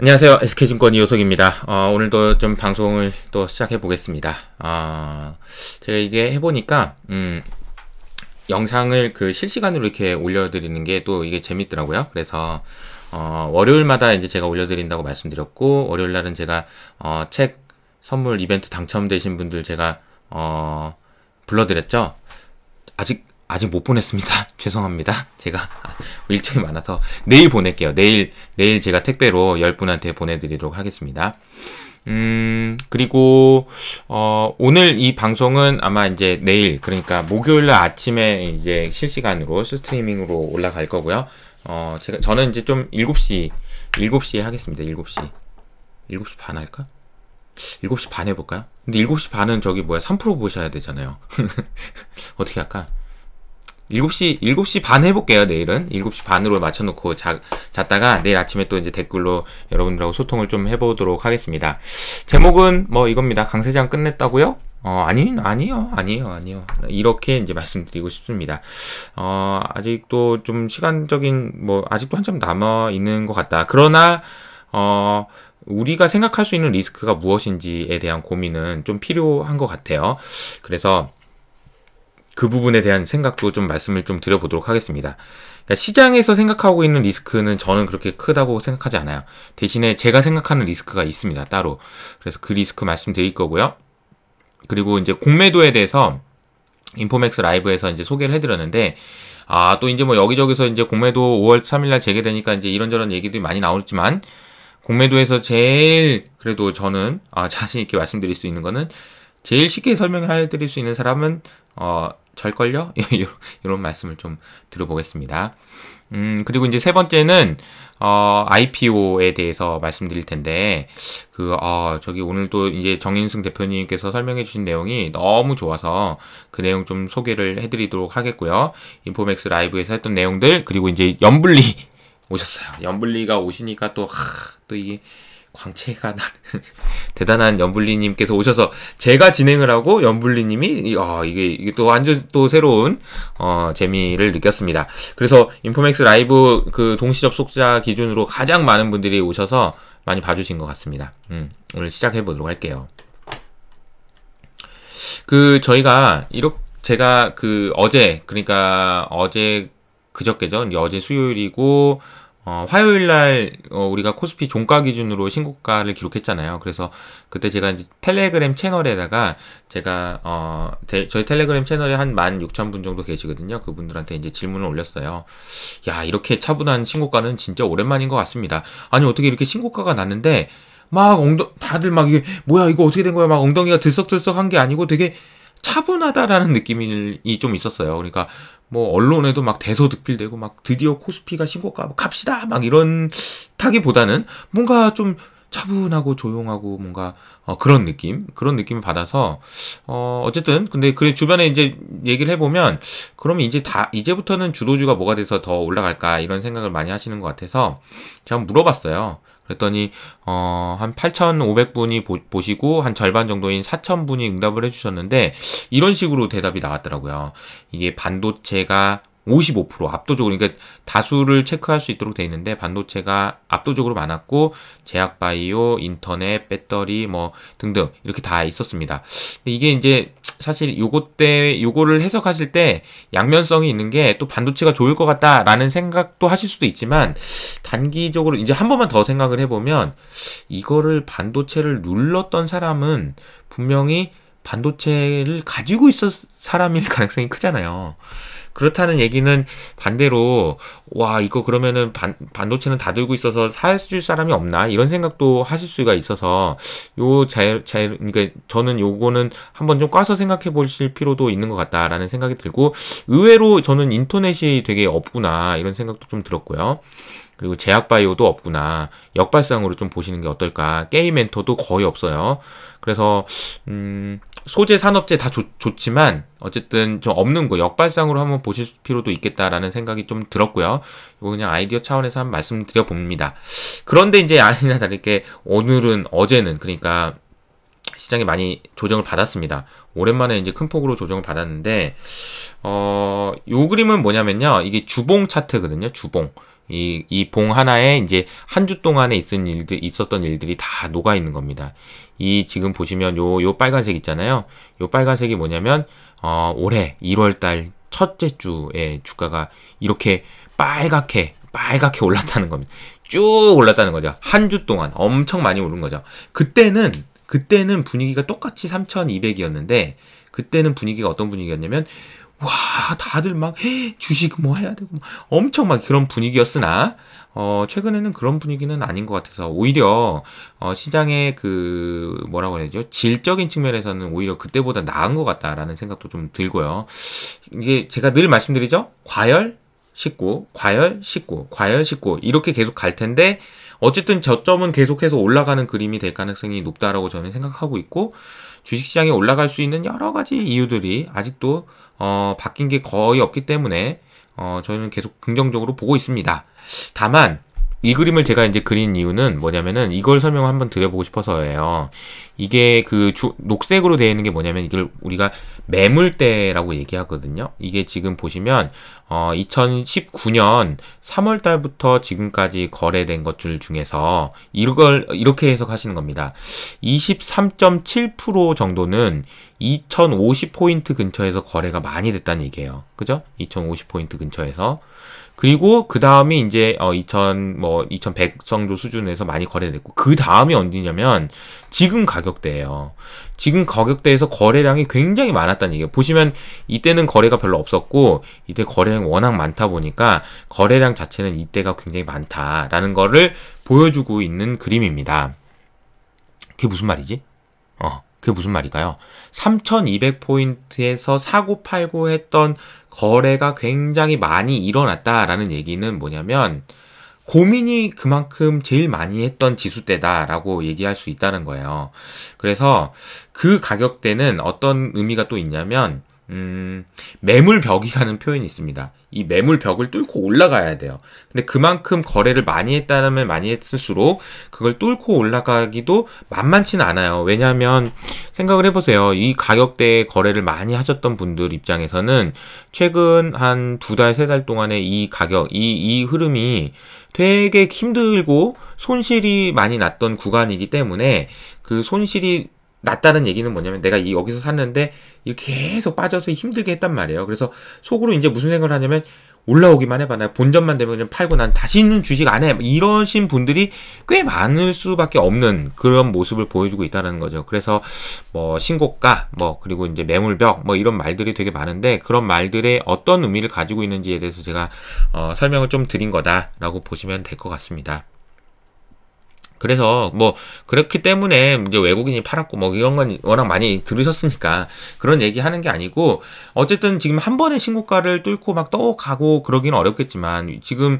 안녕하세요. SK증권 이호석입니다. 어, 오늘도 좀 방송을 또 시작해 보겠습니다. 아, 제가 이게 해보니까, 음, 영상을 그 실시간으로 이렇게 올려드리는 게 또 이게 재밌더라고요. 그래서, 어, 월요일마다 이제 제가 올려드린다고 말씀드렸고, 월요일날은 제가, 어, 책 선물 이벤트 당첨되신 분들 제가, 어, 불러드렸죠. 아직 아직 못 보냈습니다. 죄송합니다. 제가 아, 일정이 많아서 내일 보낼게요. 내일 내일 제가 택배로 10분한테 보내드리도록 하겠습니다. 음, 그리고, 어, 오늘 이 방송은 아마 이제 내일, 그러니까 목요일 날 아침에 이제 실시간으로 스트리밍으로 올라갈 거고요. 어, 제가, 저는 이제 좀 7시, 7시에 하겠습니다. 7시. 7시 반 할까? 7시 반 해볼까요? 근데 7시 반은 저기 뭐야, 3% 보셔야 되잖아요. 어떻게 할까? 7시, 7시 반 해볼게요, 내일은. 7시 반으로 맞춰놓고 자, 잤다가 내일 아침에 또 이제 댓글로 여러분들하고 소통을 좀 해보도록 하겠습니다. 제목은 뭐 이겁니다. 강세장 끝냈다고요? 어, 아니, 아니요, 아니요, 아니요. 이렇게 이제 말씀드리고 싶습니다. 어, 아직도 좀 시간적인, 뭐, 아직도 한참 남아있는 것 같다. 그러나, 어, 우리가 생각할 수 있는 리스크가 무엇인지에 대한 고민은 좀 필요한 것 같아요. 그래서, 그 부분에 대한 생각도 좀 말씀을 좀 드려보도록 하겠습니다. 그러니까 시장에서 생각하고 있는 리스크는 저는 그렇게 크다고 생각하지 않아요. 대신에 제가 생각하는 리스크가 있습니다. 따로. 그래서 그 리스크 말씀드릴 거고요. 그리고 이제 공매도에 대해서 인포맥스 라이브에서 이제 소개를 해드렸는데, 아, 또 이제 뭐 여기저기서 이제 공매도 5월 3일날 재개되니까 이제 이런저런 얘기들이 많이 나오지만, 공매도에서 제일 그래도 저는 아, 자신 있게 말씀드릴 수 있는 거는 제일 쉽게 설명해 드릴 수 있는 사람은 어, 절걸요? 이런 말씀을 좀 들어보겠습니다. 음, 그리고 이제 세 번째는, 어, IPO에 대해서 말씀드릴 텐데, 그, 어, 저기 오늘도 이제 정인승 대표님께서 설명해 주신 내용이 너무 좋아서 그 내용 좀 소개를 해드리도록 하겠고요. 인포맥스 라이브에서 했던 내용들, 그리고 이제 염블리 오셨어요. 염블리가 오시니까 또, 하, 또 이게, 광채가 나 대단한 연불리님께서 오셔서 제가 진행을 하고 연불리님이 어, 이게 이게 또 완전 또 새로운 어 재미를 느꼈습니다. 그래서 인포맥스 라이브 그 동시 접속자 기준으로 가장 많은 분들이 오셔서 많이 봐주신 것 같습니다. 음, 오늘 시작해 보도록 할게요. 그 저희가 이렇게 제가 그 어제 그러니까 어제 그저께죠. 어제 수요일이고 어, 화요일 날 어, 우리가 코스피 종가 기준으로 신고가를 기록했잖아요. 그래서 그때 제가 이제 텔레그램 채널에다가 제가 어, 데, 저희 텔레그램 채널에 한 16,000분 정도 계시거든요. 그분들한테 이제 질문을 올렸어요. 야, 이렇게 차분한 신고가는 진짜 오랜만인 것 같습니다. 아니, 어떻게 이렇게 신고가가 났는데 막 엉덩 다들 막 이게 뭐야 이거 어떻게 된 거야 막 엉덩이가 들썩들썩한 게 아니고 되게 차분하다라는 느낌이 좀 있었어요. 그러니까 뭐 언론에도 막 대서득필되고 막 드디어 코스피가 신고가 뭐 갑시다 막 이런 타기보다는 뭔가 좀 차분하고 조용하고 뭔가 어, 그런 느낌 그런 느낌을 받아서 어 어쨌든 근데 그 주변에 이제 얘기를 해보면 그러면 이제 다 이제부터는 주도주가 뭐가 돼서 더 올라갈까 이런 생각을 많이 하시는 것 같아서 제가 물어봤어요 그랬더니 어, 한 8,500분이 보, 시고한 절반 정도인 4,000분이 응답을 해주셨는데 이런 식으로 대답이 나왔더라고요. 이게 반도체가 55% 압도적으로 그러니까 다수를 체크할 수 있도록 돼 있는데 반도체가 압도적으로 많았고 제약 바이오, 인터넷, 배터리 뭐 등등 이렇게 다 있었습니다. 이게 이제 사실 요것 때 요거를 해석하실 때 양면성이 있는 게 또 반도체가 좋을 것 같다라는 생각도 하실 수도 있지만 단기적으로 이제 한 번만 더 생각을 해 보면 이거를 반도체를 눌렀던 사람은 분명히 반도체를 가지고 있었 사람일 가능성이 크잖아요. 그렇다는 얘기는 반대로 와 이거 그러면은 반, 반도체는 다 들고 있어서 사줄 사람이 없나 이런 생각도 하실 수가 있어서 요잘잘 그러니까 저는 요거는 한번 좀 꽈서 생각해 보실 필요도 있는 것 같다라는 생각이 들고 의외로 저는 인터넷이 되게 없구나 이런 생각도 좀 들었고요. 그리고 제약바이오도 없구나. 역발상으로 좀 보시는 게 어떨까. 게임 멘토도 거의 없어요. 그래서, 음, 소재 산업재 다 좋, 지만 어쨌든 좀 없는 거 역발상으로 한번 보실 필요도 있겠다라는 생각이 좀 들었고요. 이거 그냥 아이디어 차원에서 한번 말씀드려 봅니다. 그런데 이제 아니나 다를게 오늘은 어제는 그러니까 시장이 많이 조정을 받았습니다. 오랜만에 이제 큰 폭으로 조정을 받았는데 어, 요 그림은 뭐냐면요. 이게 주봉 차트거든요. 주봉. 이, 이 봉 하나에 이제 한 주 동안에 있은 일들, 있었던 일들이 다 녹아 있는 겁니다. 이 지금 보시면 요, 요 빨간색 있잖아요. 요 빨간색이 뭐냐면, 어, 올해 1월달 첫째 주에 주가가 이렇게 빨갛게, 빨갛게 올랐다는 겁니다. 쭉 올랐다는 거죠. 한 주 동안 엄청 많이 오른 거죠. 그때는, 그때는 분위기가 똑같이 3,200이었는데, 그때는 분위기가 어떤 분위기였냐면, 와 다들 막 주식 뭐 해야 되고 막 엄청 막 그런 분위기였으나 어, 최근에는 그런 분위기는 아닌 것 같아서 오히려 어, 시장의 그 뭐라고 해야 되죠 질적인 측면에서는 오히려 그때보다 나은 것 같다라는 생각도 좀 들고요 이게 제가 늘 말씀드리죠 과열 식고 과열 식고 과열 식고 이렇게 계속 갈 텐데 어쨌든 저점은 계속해서 올라가는 그림이 될 가능성이 높다라고 저는 생각하고 있고 주식시장에 올라갈 수 있는 여러 가지 이유들이 아직도 어, 바뀐 게 거의 없기 때문에 어, 저희는 계속 긍정적으로 보고 있습니다. 다만 이 그림을 제가 이제 그린 이유는 뭐냐면은 이걸 설명을 한번 드려보고 싶어서예요. 이게 그 주, 녹색으로 되어 있는 게 뭐냐면 이걸 우리가 매물대라고 얘기하거든요. 이게 지금 보시면 어, 2019년 3월 달부터 지금까지 거래된 것들 중에서 이걸 이렇게 해석하시는 겁니다. 23.7% 정도는 2050포인트 근처에서 거래가 많이 됐다는 얘기예요. 그죠? 2050포인트 근처에서. 그리고 그 다음이 이제 어 2000, 뭐2100 정도 수준에서 많이 거래됐고 그 다음이 언제냐면 지금 가격 가격대예요. 지금 가격대에서 거래량이 굉장히 많았다는 얘기예요. 보시면 이때는 거래가 별로 없었고 이때 거래량 이 워낙 많다 보니까 거래량 자체는 이때가 굉장히 많다라는 거를 보여주고 있는 그림입니다. 그게 무슨 말이지? 어, 그게 무슨 말일까요? 3,200포인트에서 사고 팔고 했던 거래가 굉장히 많이 일어났다라는 얘기는 뭐냐면 고민이 그만큼 제일 많이 했던 지수대다라고 얘기할 수 있다는 거예요. 그래서 그 가격대는 어떤 의미가 또 있냐면 음, 매물벽이라는 표현이 있습니다. 이 매물벽을 뚫고 올라가야 돼요. 근데 그만큼 거래를 많이 했다면 많이 했을수록 그걸 뚫고 올라가기도 만만치는 않아요. 왜냐하면 생각을 해보세요. 이 가격대에 거래를 많이 하셨던 분들 입장에서는 최근 한 두 달, 세 달 동안에 이 가격, 이, 이 흐름이 되게 힘들고 손실이 많이 났던 구간이기 때문에 그 손실이 낮다는 얘기는 뭐냐면 내가 여기서 샀는데 계속 빠져서 힘들게 했단 말이에요. 그래서 속으로 이제 무슨 생각을 하냐면 올라오기만 해봐. 나 본전만 되면 그냥 팔고 난 다시는 주식 안 해. 뭐 이러신 분들이 꽤 많을 수밖에 없는 그런 모습을 보여주고 있다는 거죠. 그래서 뭐 신고가, 뭐 그리고 이제 매물벽, 뭐 이런 말들이 되게 많은데 그런 말들의 어떤 의미를 가지고 있는지에 대해서 제가 어, 설명을 좀 드린 거다라고 보시면 될 것 같습니다. 그래서 뭐 그렇기 때문에 이제 외국인이 팔았고 뭐 이런 건 워낙 많이 들으셨으니까 그런 얘기 하는 게 아니고 어쨌든 지금 한 번에 신고가를 뚫고 막 떠가고 그러기는 어렵겠지만 지금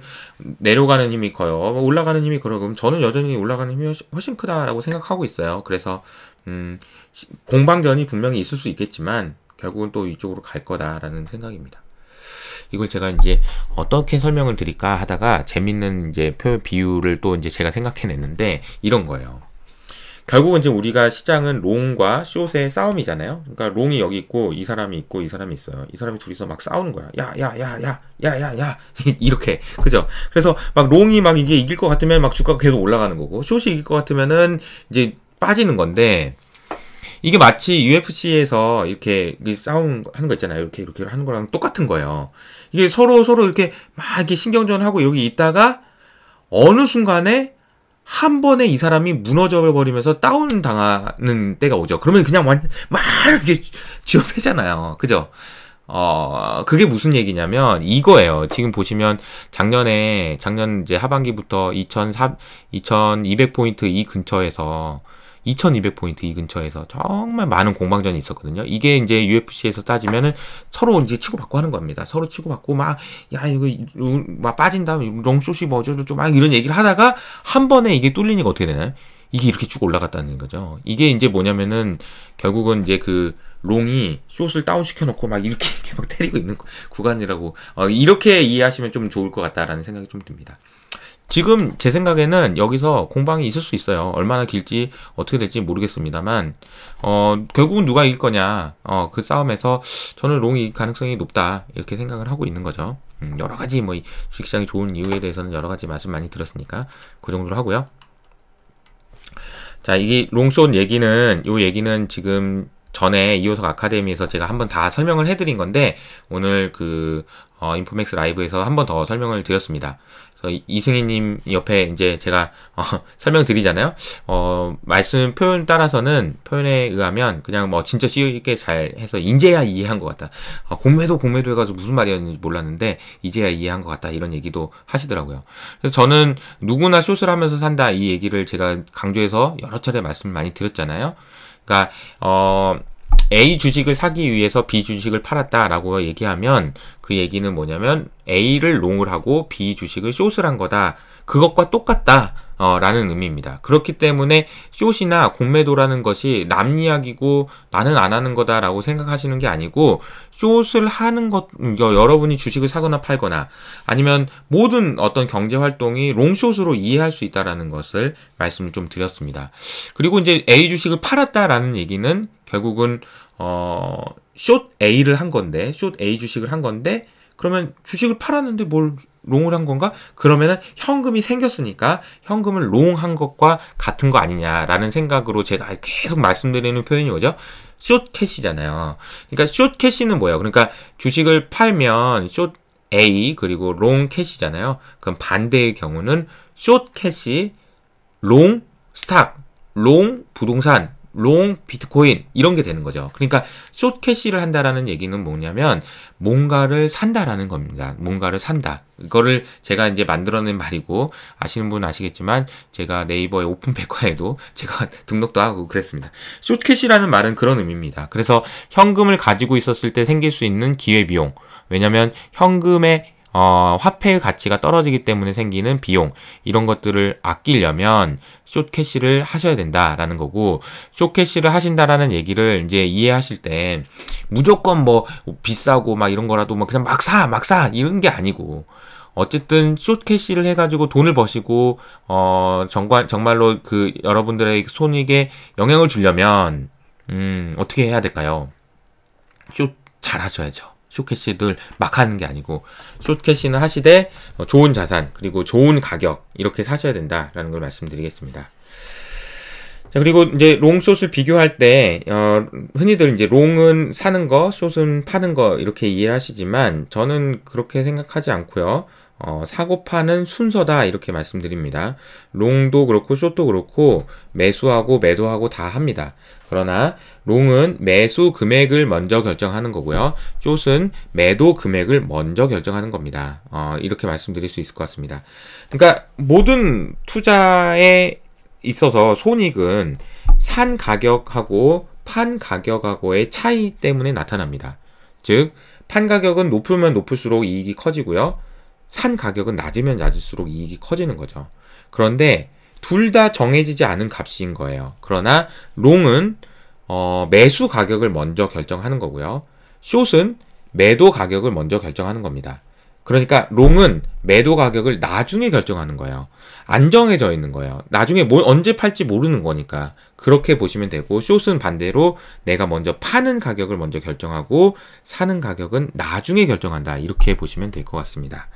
내려가는 힘이 커요. 뭐 올라가는 힘이 그러고 저는 여전히 올라가는 힘이 훨씬 크다라고 생각하고 있어요. 그래서 음 공방전이 분명히 있을 수 있겠지만 결국은 또 이쪽으로 갈 거다라는 생각입니다. 이걸 제가 이제 어떻게 설명을 드릴까 하다가 재밌는 이제 표 비유를 또 이제 제가 생각해냈는데 이런 거예요. 결국은 이제 우리가 시장은 롱과 숏의 싸움이잖아요. 그러니까 롱이 여기 있고 이 사람이 있고 이 사람이 있어요. 이 사람이 둘이서 막 싸우는 거야. 야, 야, 야, 야, 야, 야, 야 이렇게 그죠? 그래서 막 롱이 막 이게 이길 것 같으면 막 주가가 계속 올라가는 거고 숏이 이길 것 같으면은 이제 빠지는 건데 이게 마치 UFC에서 이렇게 싸움 하는 거 있잖아요. 이렇게 이렇게 하는 거랑 똑같은 거예요. 이게 서로 서로 이렇게 막 이렇게 신경전 하고 여기 있다가 어느 순간에 한 번에 이 사람이 무너져 버리면서 다운 당하는 때가 오죠. 그러면 그냥 완, 막 이렇게 지어패잖아요. 그죠? 어, 그게 무슨 얘기냐면 이거예요. 지금 보시면 작년에 작년 이제 하반기부터 2004 2200포인트 이 근처에서 2200포인트 이 근처에서 정말 많은 공방전이 있었거든요. 이게 이제 UFC에서 따지면은 서로 이제 치고받고 하는 겁니다. 서로 치고받고 막, 야, 이거, 막 빠진 다음 롱숏이 뭐어쩌저쩌고막 이런 얘기를 하다가 한 번에 이게 뚫리니까 어떻게 되나요? 이게 이렇게 쭉 올라갔다는 거죠. 이게 이제 뭐냐면은 결국은 이제 그 롱이 숏을 다운시켜 놓고 막 이렇게 이렇게 막 때리고 있는 구간이라고 어, 이렇게 이해하시면 좀 좋을 것 같다라는 생각이 좀 듭니다. 지금 제 생각에는 여기서 공방이 있을 수 있어요. 얼마나 길지 어떻게 될지 모르겠습니다만 어, 결국은 누가 이길 거냐 어, 그 싸움에서 저는 롱이 가능성이 높다 이렇게 생각을 하고 있는 거죠. 음, 여러 가지 뭐 주식시장이 좋은 이유에 대해서는 여러 가지 말씀 많이 들었으니까 그 정도로 하고요. 자, 이게 롱숏 얘기는 요 얘기는 지금 전에 이호석 아카데미에서 제가 한번 다 설명을 해드린 건데 오늘 그 어, 인포맥스 라이브에서 한번 더 설명을 드렸습니다. 이승희님 옆에 이제 제가 어, 설명드리잖아요. 어, 말씀 표현 따라서는 표현에 의하면 그냥 뭐 진짜 쉬있게잘 해서 이제야 이해한 것 같다. 어, 공매도 공매도 해가지고 무슨 말이었는지 몰랐는데 이제야 이해한 것 같다 이런 얘기도 하시더라고요. 그래서 저는 누구나 숏을 하면서 산다 이 얘기를 제가 강조해서 여러 차례 말씀을 많이 드렸잖아요. 그러니까 어. A 주식을 사기 위해서 B 주식을 팔았다라고 얘기하면 그 얘기는 뭐냐면 A를 롱을 하고 B 주식을 숏을 한 거다. 그것과 똑같다. 어, 라는 의미입니다. 그렇기 때문에 숏이나 공매도라는 것이 남 이야기고 나는 안 하는 거다라고 생각하시는 게 아니고 숏을 하는 것 여러분이 주식을 사거나 팔거나 아니면 모든 어떤 경제 활동이 롱숏으로 이해할 수 있다라는 것을 말씀을 좀 드렸습니다. 그리고 이제 A 주식을 팔았다라는 얘기는 결국은 어, 숏 A를 한 건데, 숏 A 주식을 한 건데, 그러면 주식을 팔았는데 뭘 롱을 한 건가? 그러면은 현금이 생겼으니까 현금을 롱한 것과 같은 거 아니냐라는 생각으로 제가 계속 말씀드리는 표현이 뭐죠? 숏캐시잖아요. 그러니까 숏캐시는 뭐예요? 그러니까 주식을 팔면 숏 A 그리고 롱 캐시잖아요. 그럼 반대의 경우는 숏 캐시, 롱 스탁, 롱 부동산 롱 비트코인 이런 게 되는 거죠. 그러니까 숏 캐시를 한다라는 얘기는 뭐냐면 뭔가를 산다라는 겁니다. 뭔가를 산다. 이거를 제가 이제 만들어낸 말이고 아시는 분은 아시겠지만 제가 네이버의 오픈 백과에도 제가 등록도 하고 그랬습니다. 숏 캐시라는 말은 그런 의미입니다. 그래서 현금을 가지고 있었을 때 생길 수 있는 기회 비용. 왜냐면 현금의 어, 화폐의 가치가 떨어지기 때문에 생기는 비용 이런 것들을 아끼려면 숏캐시를 하셔야 된다라는 거고 숏캐시를 하신다라는 얘기를 이제 이해하실 때 무조건 뭐 비싸고 막 이런 거라도 뭐 막 그냥 막사막사 막 사 이런 게 아니고 어쨌든 숏캐시를 해가지고 돈을 버시고 어 정말 정말로 그 여러분들의 손익에 영향을 주려면 음 어떻게 해야 될까요? 숏 잘하셔야죠. 숏캐시들 막 하는 게 아니고 숏캐시는 하시되 어, 좋은 자산 그리고 좋은 가격 이렇게 사셔야 된다라는 걸 말씀드리겠습니다. 자, 그리고 이제 롱숏을 비교할 때, 어, 흔히들 이제 롱은 사는 거, 숏은 파는 거, 이렇게 이해 하시지만, 저는 그렇게 생각하지 않고요. 어, 사고 파는 순서다 이렇게 말씀드립니다. 롱도 그렇고 숏도 그렇고 매수하고 매도하고 다 합니다. 그러나 롱은 매수 금액을 먼저 결정하는 거고요. 숏은 매도 금액을 먼저 결정하는 겁니다. 어, 이렇게 말씀드릴 수 있을 것 같습니다. 그러니까 모든 투자에 있어서 손익은 산 가격하고 판 가격하고의 차이 때문에 나타납니다. 즉, 판 가격은 높으면 높을수록 이익이 커지고요. 산 가격은 낮으면 낮을수록 이익이 커지는 거죠. 그런데 둘 다 정해지지 않은 값인 거예요. 그러나 롱은 어, 매수 가격을 먼저 결정하는 거고요. 숏은 매도 가격을 먼저 결정하는 겁니다. 그러니까 롱은 매도 가격을 나중에 결정하는 거예요. 안정해져 있는 거예요. 나중에 뭘 언제 팔지 모르는 거니까 그렇게 보시면 되고 숏은 반대로 내가 먼저 파는 가격을 먼저 결정하고 사는 가격은 나중에 결정한다 이렇게 보시면 될 것 같습니다.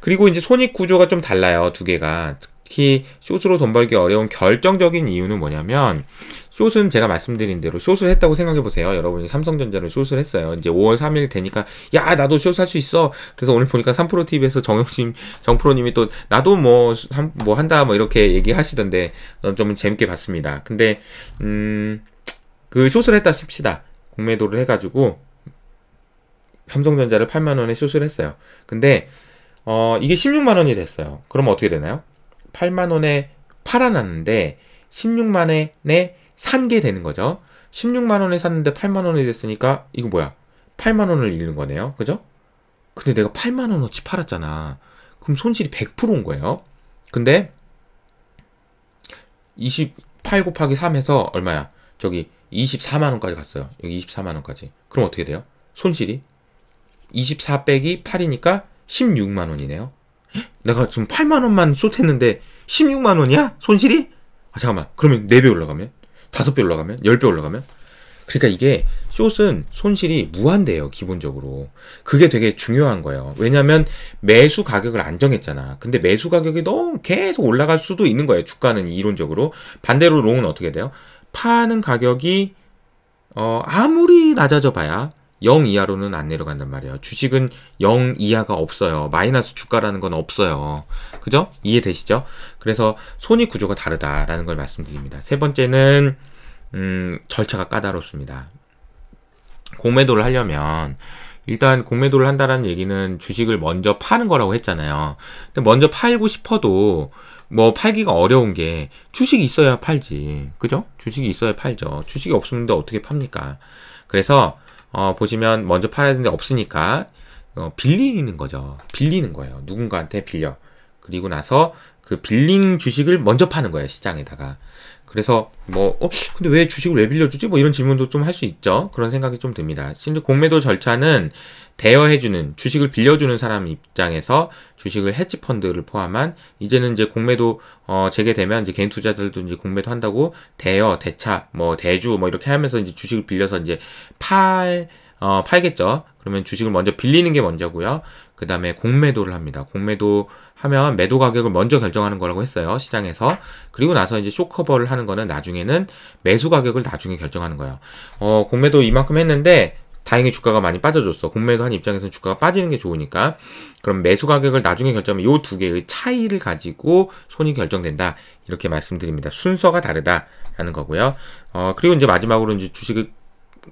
그리고 이제 손익 구조가 좀 달라요 두 개가 특히 숏으로 돈 벌기 어려운 결정적인 이유는 뭐냐면 숏은 제가 말씀드린 대로 숏을 했다고 생각해 보세요. 여러분이 삼성전자를 숏을 했어요. 이제 5월 3일 되니까 야 나도 숏 할 수 있어. 그래서 오늘 보니까 3프로 TV에서 정영심 정프로님이 또 나도 뭐뭐 뭐 한다 뭐 이렇게 얘기하시던데 좀 재밌게 봤습니다. 근데 음 그 숏을 했다 싶시다 공매도를 해가지고 삼성전자를 8만 원에 숏을 했어요. 근데 어 이게 16만 원이 됐어요. 그럼 어떻게 되나요? 8만 원에 팔아놨는데 16만 원에 산게 되는 거죠. 16만 원에 샀는데 8만 원이 됐으니까 이거 뭐야? 8만 원을 잃는 거네요. 그죠? 근데 내가 8만 원어치 팔았잖아. 그럼 손실이 100%인 거예요. 근데 28 곱하기 3해서 얼마야? 저기 24만 원까지 갔어요. 여기 24만 원까지. 그럼 어떻게 돼요? 손실이 24 빼기 8이니까 16만 원이네요. 내가 지금 8만 원만 쏟했는데 16만 원이야? 손실이? 아 잠깐만. 그러면 4배 올라가면? 5배 올라가면? 10배 올라가면? 그러니까 이게 숏은 손실이 무한대요 기본적으로 그게 되게 중요한 거예요 왜냐면 매수 가격을 안정했잖아 근데 매수 가격이 너무 계속 올라갈 수도 있는 거예요 주가는 이론적으로 반대로 롱은 어떻게 돼요 파는 가격이 어, 아무리 낮아져 봐야 0 이하로는 안 내려간단 말이에요. 주식은 0 이하가 없어요. 마이너스 주가라는 건 없어요. 그죠? 이해되시죠? 그래서 손익 구조가 다르다라는 걸 말씀드립니다. 세 번째는 음, 절차가 까다롭습니다. 공매도를 하려면 일단 공매도를 한다라는 얘기는 주식을 먼저 파는 거라고 했잖아요. 근데 먼저 팔고 싶어도 뭐 팔기가 어려운 게 주식이 있어야 팔지. 그죠? 주식이 있어야 팔죠. 주식이 없었는데 어떻게 팝니까? 그래서 어, 보시면 먼저 팔아야 되는데 없으니까 어, 빌리는 거죠. 빌리는 거예요. 누군가한테 빌려. 그리고 나서 그 빌린 주식을 먼저 파는 거예요. 시장에다가. 그래서 뭐 어? 근데 왜 주식을 왜 빌려주지? 뭐 이런 질문도 좀 할 수 있죠. 그런 생각이 좀 듭니다. 심지어 공매도 절차는 대여해주는 주식을 빌려주는 사람 입장에서 주식을 해지 펀드를 포함한 이제는 이제 공매도 어 재개되면 이제 개인 투자들도 이제 공매도 한다고 대여, 대차, 뭐 대주 뭐 이렇게 하면서 이제 주식을 빌려서 이제 팔 어, 팔겠죠. 그러면 주식을 먼저 빌리는 게 먼저고요. 그 다음에 공매도를 합니다. 공매도 하면 매도 가격을 먼저 결정하는 거라고 했어요. 시장에서. 그리고 나서 이제 쇼커버를 하는 거는 나중에는 매수 가격을 나중에 결정하는 거예요. 어, 공매도 이만큼 했는데 다행히 주가가 많이 빠져줬어. 공매도 한 입장에서는 주가가 빠지는 게 좋으니까. 그럼 매수 가격을 나중에 결정하면 이 두 개의 차이를 가지고 손이 결정된다. 이렇게 말씀드립니다. 순서가 다르다라는 거고요. 어, 그리고 이제 마지막으로 이제 주식을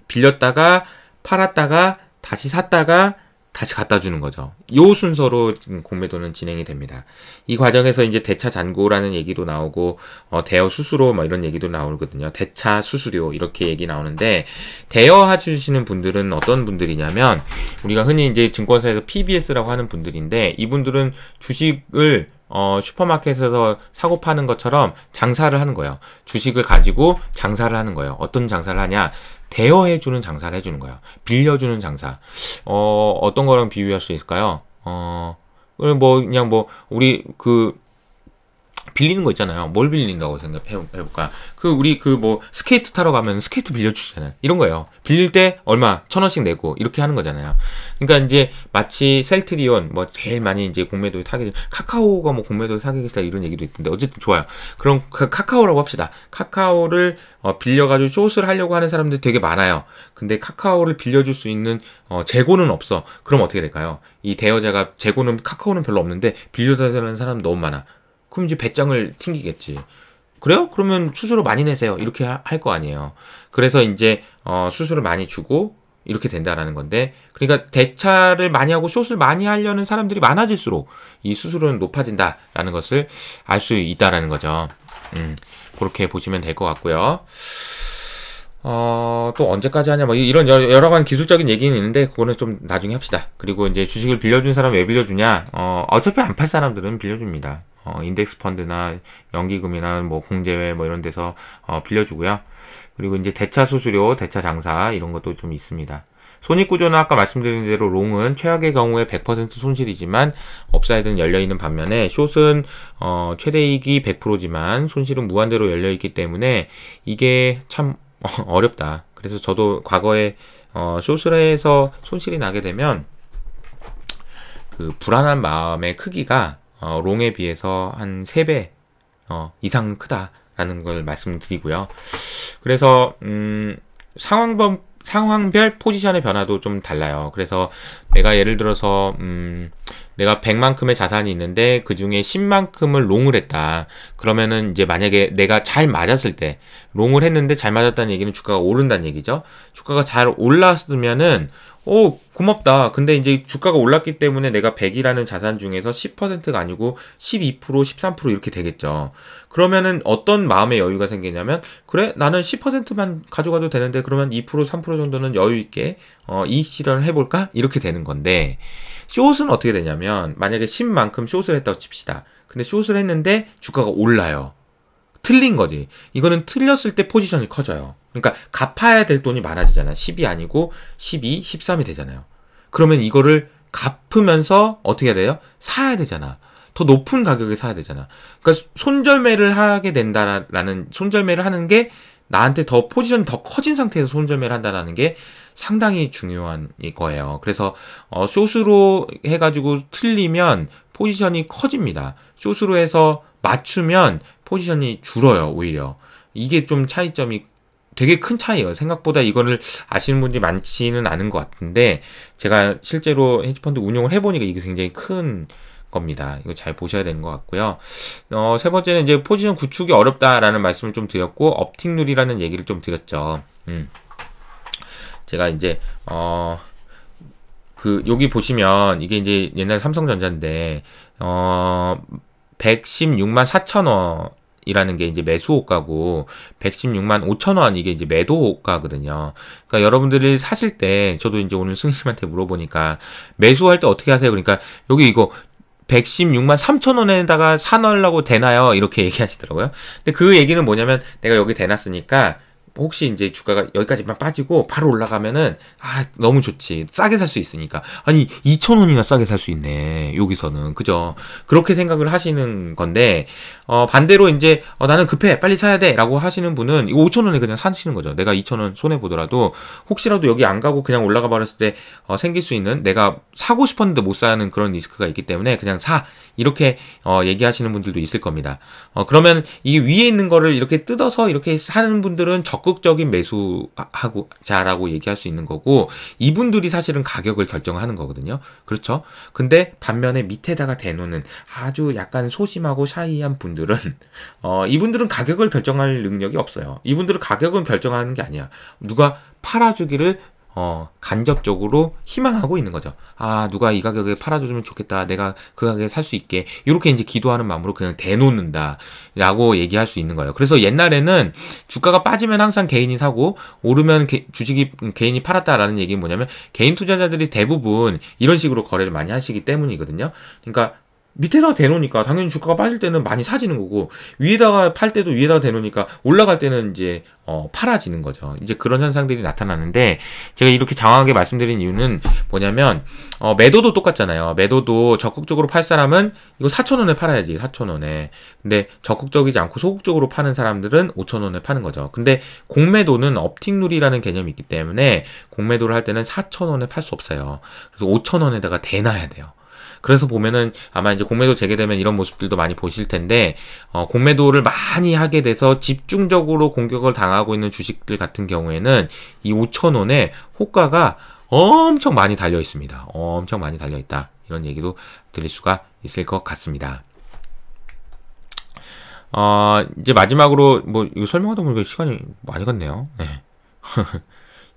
빌렸다가 팔았다가 다시 샀다가 다시 갖다 주는 거죠. 요 순서로 공매도는 진행이 됩니다. 이 과정에서 이제 대차 잔고라는 얘기도 나오고 어, 대여 수수료 뭐 이런 얘기도 나오거든요. 대차 수수료 이렇게 얘기 나오는데 대여해 주시는 분들은 어떤 분들이냐면 우리가 흔히 이제 증권사에서 PBS라고 하는 분들인데 이분들은 주식을 어, 슈퍼마켓에서 사고 파는 것처럼 장사를 하는 거예요. 주식을 가지고 장사를 하는 거예요. 어떤 장사를 하냐? 대여해주는 장사를 해주는 거예요. 빌려주는 장사. 어, 어떤 거랑 비유할 수 있을까요? 어, 뭐, 그냥 뭐, 우리 그, 빌리는 거 있잖아요. 뭘 빌린다고 생각해볼까? 그, 우리 그 뭐, 스케이트 타러 가면 스케이트 빌려주잖아요. 이런 거예요. 빌릴 때 얼마, 천 원씩 내고, 이렇게 하는 거잖아요. 그러니까 이제 마치 셀트리온, 뭐, 제일 많이 이제 공매도에 타겟, 카카오가 뭐 공매도에 타겟이다 이런 얘기도 있던데, 어쨌든 좋아요. 그럼 그 카카오라고 합시다. 카카오를 어, 빌려가지고 쇼스를 하려고 하는 사람들 이 되게 많아요. 근데 카카오를 빌려줄 수 있는 어, 재고는 없어. 그럼 어떻게 될까요? 이 대여자가 재고는 카카오는 별로 없는데 빌려달라는 사람 너무 많아. 그럼 이제 배짱을 튕기겠지. 그래요? 그러면 수수료 많이 내세요. 이렇게 할 거 아니에요. 그래서 이제 어, 수수료 많이 주고 이렇게 된다라는 건데 그러니까 대차를 많이 하고 숏을 많이 하려는 사람들이 많아질수록 이 수수료는 높아진다라는 것을 알 수 있다라는 거죠. 음, 그렇게 보시면 될 것 같고요. 어, 또 언제까지 하냐, 뭐, 이런 여러, 가지 기술적인 얘기는 있는데, 그거는 좀 나중에 합시다. 그리고 이제 주식을 빌려준 사람 왜 빌려주냐, 어, 어차피 안 팔 사람들은 빌려줍니다. 어, 인덱스 펀드나 연기금이나 뭐 공제회 뭐 이런 데서, 어, 빌려주고요. 그리고 이제 대차 수수료, 대차 장사, 이런 것도 좀 있습니다. 손익구조는 아까 말씀드린 대로 롱은 최악의 경우에 100% 손실이지만 업사이드는 열려있는 반면에 숏은 어, 최대이익이 100%지만 손실은 무한대로 열려있기 때문에 이게 참 어, 렵다 그래서 저도 과거에 어, 쇼스레에서 손실이 나게 되면 그 불안한 마음의 크기가 어, 롱에 비해서 한 3배 어, 이상 크다라는 걸 말씀드리고요. 그래서 음, 상황범 상황별 포지션의 변화도 좀 달라요. 그래서 내가 예를 들어서 음 내가 100만큼의 자산이 있는데 그 중에 10만큼을 롱을 했다. 그러면은 이제 만약에 내가 잘 맞았을 때 롱을 했는데 잘 맞았다는 얘기는 주가가 오른다는 얘기죠. 주가가 잘 올랐으면은 오, 고맙다. 근데 이제 주가가 올랐기 때문에 내가 100이라는 자산 중에서 10%가 아니고 12%, 13% 이렇게 되겠죠. 그러면은 어떤 마음의 여유가 생기냐면, 그래, 나는 10%만 가져가도 되는데, 그러면 2%, 3% 정도는 여유있게, 어, 이 실현을 해볼까? 이렇게 되는 건데, 숏은 어떻게 되냐면, 만약에 10만큼 숏을 했다고 칩시다. 근데 숏을 했는데 주가가 올라요. 틀린 거지. 이거는 틀렸을 때 포지션이 커져요. 그러니까 갚아야 될 돈이 많아지잖아요. 10이 아니고 12, 13이 되잖아요. 그러면 이거를 갚으면서 어떻게 해야 돼요? 사야 되잖아. 더 높은 가격에 사야 되잖아. 그러니까 손절매를 하게 된다라는 손절매를 하는 게 나한테 더 포지션이 더 커진 상태에서 손절매를 한다라는 게 상당히 중요한 거예요. 그래서 어, 쇼스로 해가지고 틀리면 포지션이 커집니다. 쇼스로 해서 맞추면 포지션이 줄어요, 오히려. 이게 좀 차이점이 되게 큰 차이예요. 생각보다 이거를 아시는 분들이 많지는 않은 것 같은데 제가 실제로 헤지펀드 운용을 해보니까 이게 굉장히 큰 겁니다. 이거 잘 보셔야 되는 것 같고요. 어, 세 번째는 이제 포지션 구축이 어렵다라는 말씀을 좀 드렸고 업틱률이라는 얘기를 좀 드렸죠. 음. 제가 이제 어. 그 여기 보시면 이게 이제 옛날 삼성전자인데 어 116만 4천 원 이라는 게 이제 매수호가고 116만 5천 원 이게 이제 매도호가거든요. 그러니까 여러분들이 사실 때 저도 이제 오늘 승님한테 물어보니까 매수할 때 어떻게 하세요? 그러니까 여기 이거 116만 3천 원에다가 사놓으려고 되나요? 이렇게 얘기하시더라고요. 근데 그 얘기는 뭐냐면 내가 여기 대놨으니까 혹시 이제 주가가 여기까지만 빠지고 바로 올라가면은 아 너무 좋지 싸게 살 수 있으니까 아니 2천 원이나 싸게 살 수 있네 여기서는 그죠 그렇게 생각을 하시는 건데 어 반대로 이제 어, 나는 급해 빨리 사야 돼라고 하시는 분은 이거 5천 원에 그냥 사시는 거죠 내가 2천 원 손해 보더라도 혹시라도 여기 안 가고 그냥 올라가 버렸을 때 어, 생길 수 있는 내가 사고 싶었는데 못 사는 그런 리스크가 있기 때문에 그냥 사 이렇게 어, 얘기하시는 분들도 있을 겁니다 어, 그러면 이 위에 있는 거를 이렇게 뜯어서 이렇게 사는 분들은 적 적극적인 매수하고 자라고 얘기할 수 있는 거고 이분들이 사실은 가격을 결정하는 거거든요. 그렇죠? 근데 반면에 밑에다가 대놓는 아주 약간 소심하고 샤이한 분들은 어, 이분들은 가격을 결정할 능력이 없어요. 이분들은 가격은 결정하는 게 아니야. 누가 팔아주기를 어, 간접적으로 희망하고 있는 거죠. 아, 누가 이 가격에 팔아주면 좋겠다. 내가 그 가격에 살 수 있게. 이렇게 이제 기도하는 마음으로 그냥 대놓는다. 라고 얘기할 수 있는 거예요. 그래서 옛날에는 주가가 빠지면 항상 개인이 사고, 오르면 개, 주식이 음, 개인이 팔았다라는 얘기는 뭐냐면, 개인 투자자들이 대부분 이런 식으로 거래를 많이 하시기 때문이거든요. 그러니까 밑에다 대놓으니까 당연히 주가가 빠질 때는 많이 사지는 거고 위에다가 팔 때도 위에다 대놓으니까 올라갈 때는 이제 어, 팔아지는 거죠. 이제 그런 현상들이 나타나는데 제가 이렇게 장황하게 말씀드린 이유는 뭐냐면 어, 매도도 똑같잖아요. 매도도 적극적으로 팔 사람은 이거 4천 원에 팔아야지 4천 원에. 근데 적극적이지 않고 소극적으로 파는 사람들은 5천 원에 파는 거죠. 근데 공매도는 업팅룰이라는 개념이 있기 때문에 공매도를 할 때는 4천 원에 팔 수 없어요. 그래서 5천 원에다가 대놔야 돼요. 그래서 보면은 아마 이제 공매도 재개되면 이런 모습들도 많이 보실 텐데 어, 공매도를 많이 하게 돼서 집중적으로 공격을 당하고 있는 주식들 같은 경우에는 이 5천 원에 호가가 엄청 많이 달려 있습니다. 엄청 많이 달려 있다. 이런 얘기도 들릴 수가 있을 것 같습니다. 어, 이제 마지막으로 뭐 이거 설명하다 보니까 시간이 많이 갔네요. 네.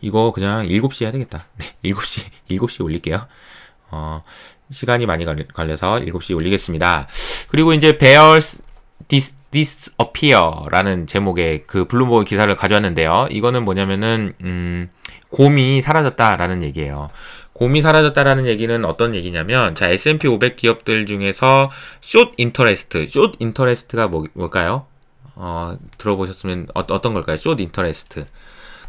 이거 그냥 7시 해야 되겠다. 네, 7시, 7시 올릴게요. 어, 시간이 많이 걸려서 7시 올리겠습니다. 그리고 이제 Bears dis, disappear라는 제목의 그 블룸버그 기사를 가져왔는데요. 이거는 뭐냐면은 음, 곰이 사라졌다라는 얘기예요. 곰이 사라졌다라는 얘기는 어떤 얘기냐면 자 S&P 500 기업들 중에서 숏 인터레스트, 숏 인터레스트가 뭐, 뭘까요? 어, 들어보셨으면 어, 떤 걸까요? 숏 인터레스트.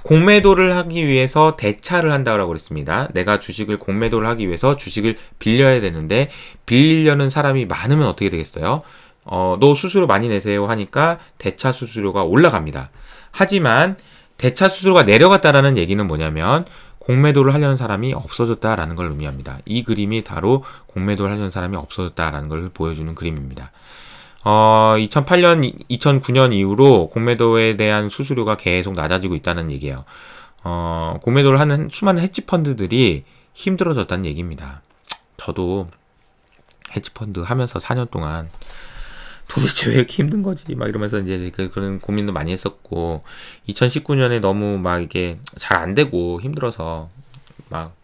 공매도를 하기 위해서 대차를 한다고 그랬습니다. 내가 주식을 공매도를 하기 위해서 주식을 빌려야 되는데 빌리려는 사람이 많으면 어떻게 되겠어요? 어, 너 수수료 많이 내세요 하니까 대차 수수료가 올라갑니다. 하지만 대차 수수료가 내려갔다라는 얘기는 뭐냐면 공매도를 하려는 사람이 없어졌다라는 걸 의미합니다. 이 그림이 바로 공매도를 하려는 사람이 없어졌다라는 걸 보여주는 그림입니다. 어, 2008년, 2009년 이후로 공매도에 대한 수수료가 계속 낮아지고 있다는 얘기예요. 어, 공매도를 하는 수많은 헤지 펀드들이 힘들어졌다는 얘기입니다. 저도 헤지 펀드 하면서 4년 동안 도대체 왜 이렇게 힘든 거지? 막 이러면서 이제 그, 그런 고민도 많이 했었고, 2019년에 너무 막 이게 잘 안 되고 힘들어서 막,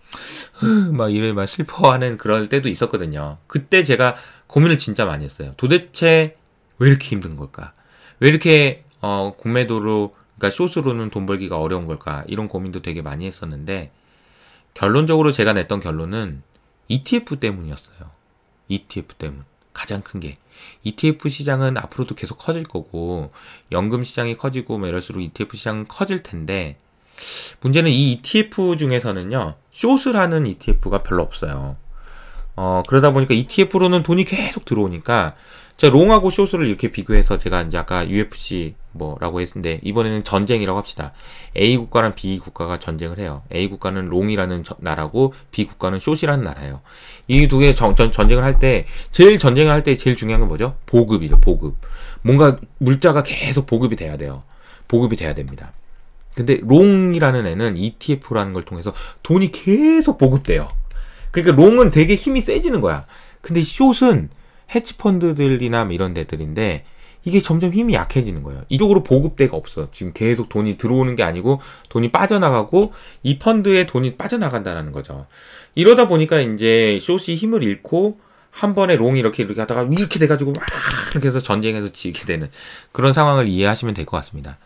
막 이래 막 슬퍼하는 그럴 때도 있었거든요. 그때 제가 고민을 진짜 많이 했어요. 도대체 왜 이렇게 힘든 걸까? 왜 이렇게 어, 공매도로 그러니까 쇼스로는돈 벌기가 어려운 걸까? 이런 고민도 되게 많이 했었는데 결론적으로 제가 냈던 결론은 ETF 때문이었어요. ETF 때문. 가장 큰 게. ETF 시장은 앞으로도 계속 커질 거고, 연금 시장이 커지고, 뭐 이럴수록 ETF 시장은 커질 텐데, 문제는 이 ETF 중에서는요, 쇼스라는 ETF가 별로 없어요. 어, 그러다 보니까 ETF로는 돈이 계속 들어오니까 자, 롱하고 쇼스를 이렇게 비교해서 제가 이제 아까 UFC 뭐라고 했는데 이번에는 전쟁이라고 합시다. A 국가랑 B 국가가 전쟁을 해요. A 국가는 롱이라는 저, 나라고 B 국가는 숏이라는 나라예요. 이 두 개 전쟁을 할 때 제일 전쟁을 할 때 제일 중요한 건 뭐죠? 보급이죠. 보급. 뭔가 물자가 계속 보급이 돼야 돼요. 보급이 돼야 됩니다. 근데 롱이라는 애는 ETF라는 걸 통해서 돈이 계속 보급돼요. 그러니까 롱은 되게 힘이 세지는 거야. 근데 숏은 해치펀드들이나 이런 데들인데 이게 점점 힘이 약해지는 거예요. 이쪽으로 보급대가 없어. 지금 계속 돈이 들어오는 게 아니고 돈이 빠져나가고 이 펀드에 돈이 빠져나간다라는 거죠. 이러다 보니까 이제 숏이 힘을 잃고 한 번에 롱이 이렇게 이렇게 하다가 이렇게 돼가지고 막 이렇게 해서 전쟁에서 지게 되는 그런 상황을 이해하시면 될 것 같습니다.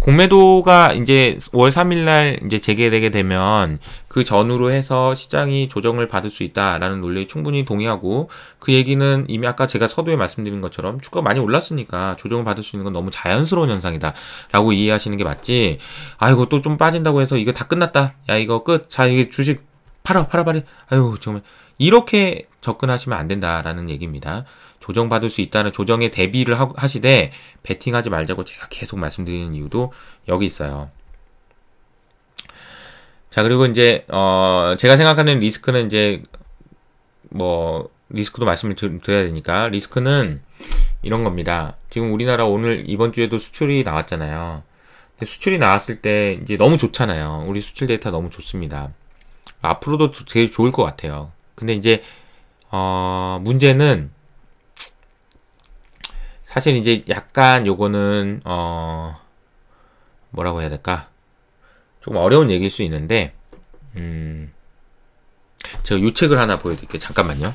공매도가 이제 5월 3일날 이제 재개되게 되면 그 전후로 해서 시장이 조정을 받을 수 있다라는 논리에 충분히 동의하고 그 얘기는 이미 아까 제가 서두에 말씀드린 것처럼 주가 많이 올랐으니까 조정을 받을 수 있는 건 너무 자연스러운 현상이다라고 이해하시는 게 맞지. 아이고 또 좀 빠진다고 해서 이거 다 끝났다. 야 이거 끝. 자 이게 주식 팔아 팔아 팔아 아유 정말 이렇게 접근하시면 안 된다라는 얘기입니다. 조정받을 수 있다는 조정에 대비를 하시되 베팅하지 말자고 제가 계속 말씀드리는 이유도 여기 있어요. 자 그리고 이제 어 제가 생각하는 리스크는 이제 뭐 리스크도 말씀을 드려야 되니까 리스크는 이런 겁니다. 지금 우리나라 오늘 이번 주에도 수출이 나왔잖아요. 수출이 나왔을 때 이제 너무 좋잖아요. 우리 수출 데이터 너무 좋습니다. 앞으로도 되게 좋을 것 같아요. 근데 이제 어, 문제는 사실 이제 약간 요거는 어, 뭐라고 해야 될까? 조금 어려운 얘기일 수 있는데 음, 제가 요 책을 하나 보여드릴게요. 잠깐만요.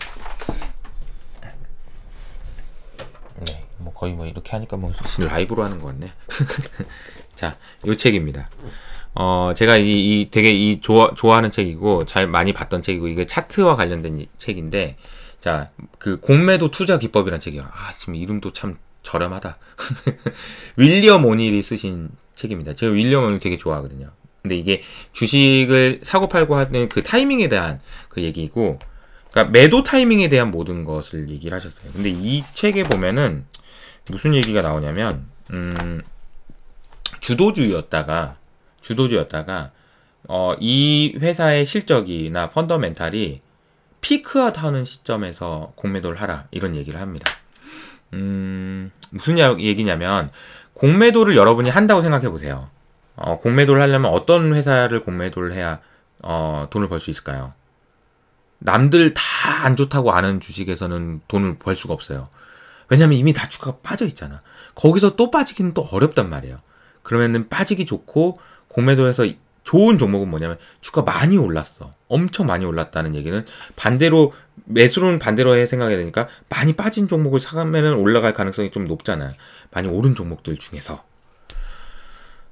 네, 뭐 거의 뭐 이렇게 하니까 뭐 라이브로 하는 것 같네. 자, 요 책입니다. 어, 제가 이, 이 되게 이 좋아, 좋아하는 책이고 잘 많이 봤던 책이고 이게 차트와 관련된 책인데 자, 그 공매도 투자 기법이라는 책이요 아, 지금 이름도 참 저렴하다. 윌리엄 오닐이 쓰신 책입니다. 제가 윌리엄 오닐 되게 좋아하거든요. 근데 이게 주식을 사고 팔고 하는 그 타이밍에 대한 그 얘기이고 그니까 매도 타이밍에 대한 모든 것을 얘기를 하셨어요. 근데 이 책에 보면은 무슨 얘기가 나오냐면 음, 주도주의였다가 주도주였다가 어, 이 회사의 실적이나 펀더멘탈이 피크아웃하는 시점에서 공매도를 하라 이런 얘기를 합니다. 음, 무슨 얘기냐면 공매도를 여러분이 한다고 생각해 보세요. 어, 공매도를 하려면 어떤 회사를 공매도를 해야 어, 돈을 벌 수 있을까요? 남들 다 안 좋다고 아는 주식에서는 돈을 벌 수가 없어요. 왜냐면 이미 다 주가가 빠져 있잖아. 거기서 또 빠지기는 또 어렵단 말이에요. 그러면은 빠지기 좋고 공매도에서 좋은 종목은 뭐냐면 주가 많이 올랐어. 엄청 많이 올랐다는 얘기는 반대로 매수로는 반대로 해 생각해야 되니까 많이 빠진 종목을 사가면은 올라갈 가능성이 좀 높잖아요. 많이 오른 종목들 중에서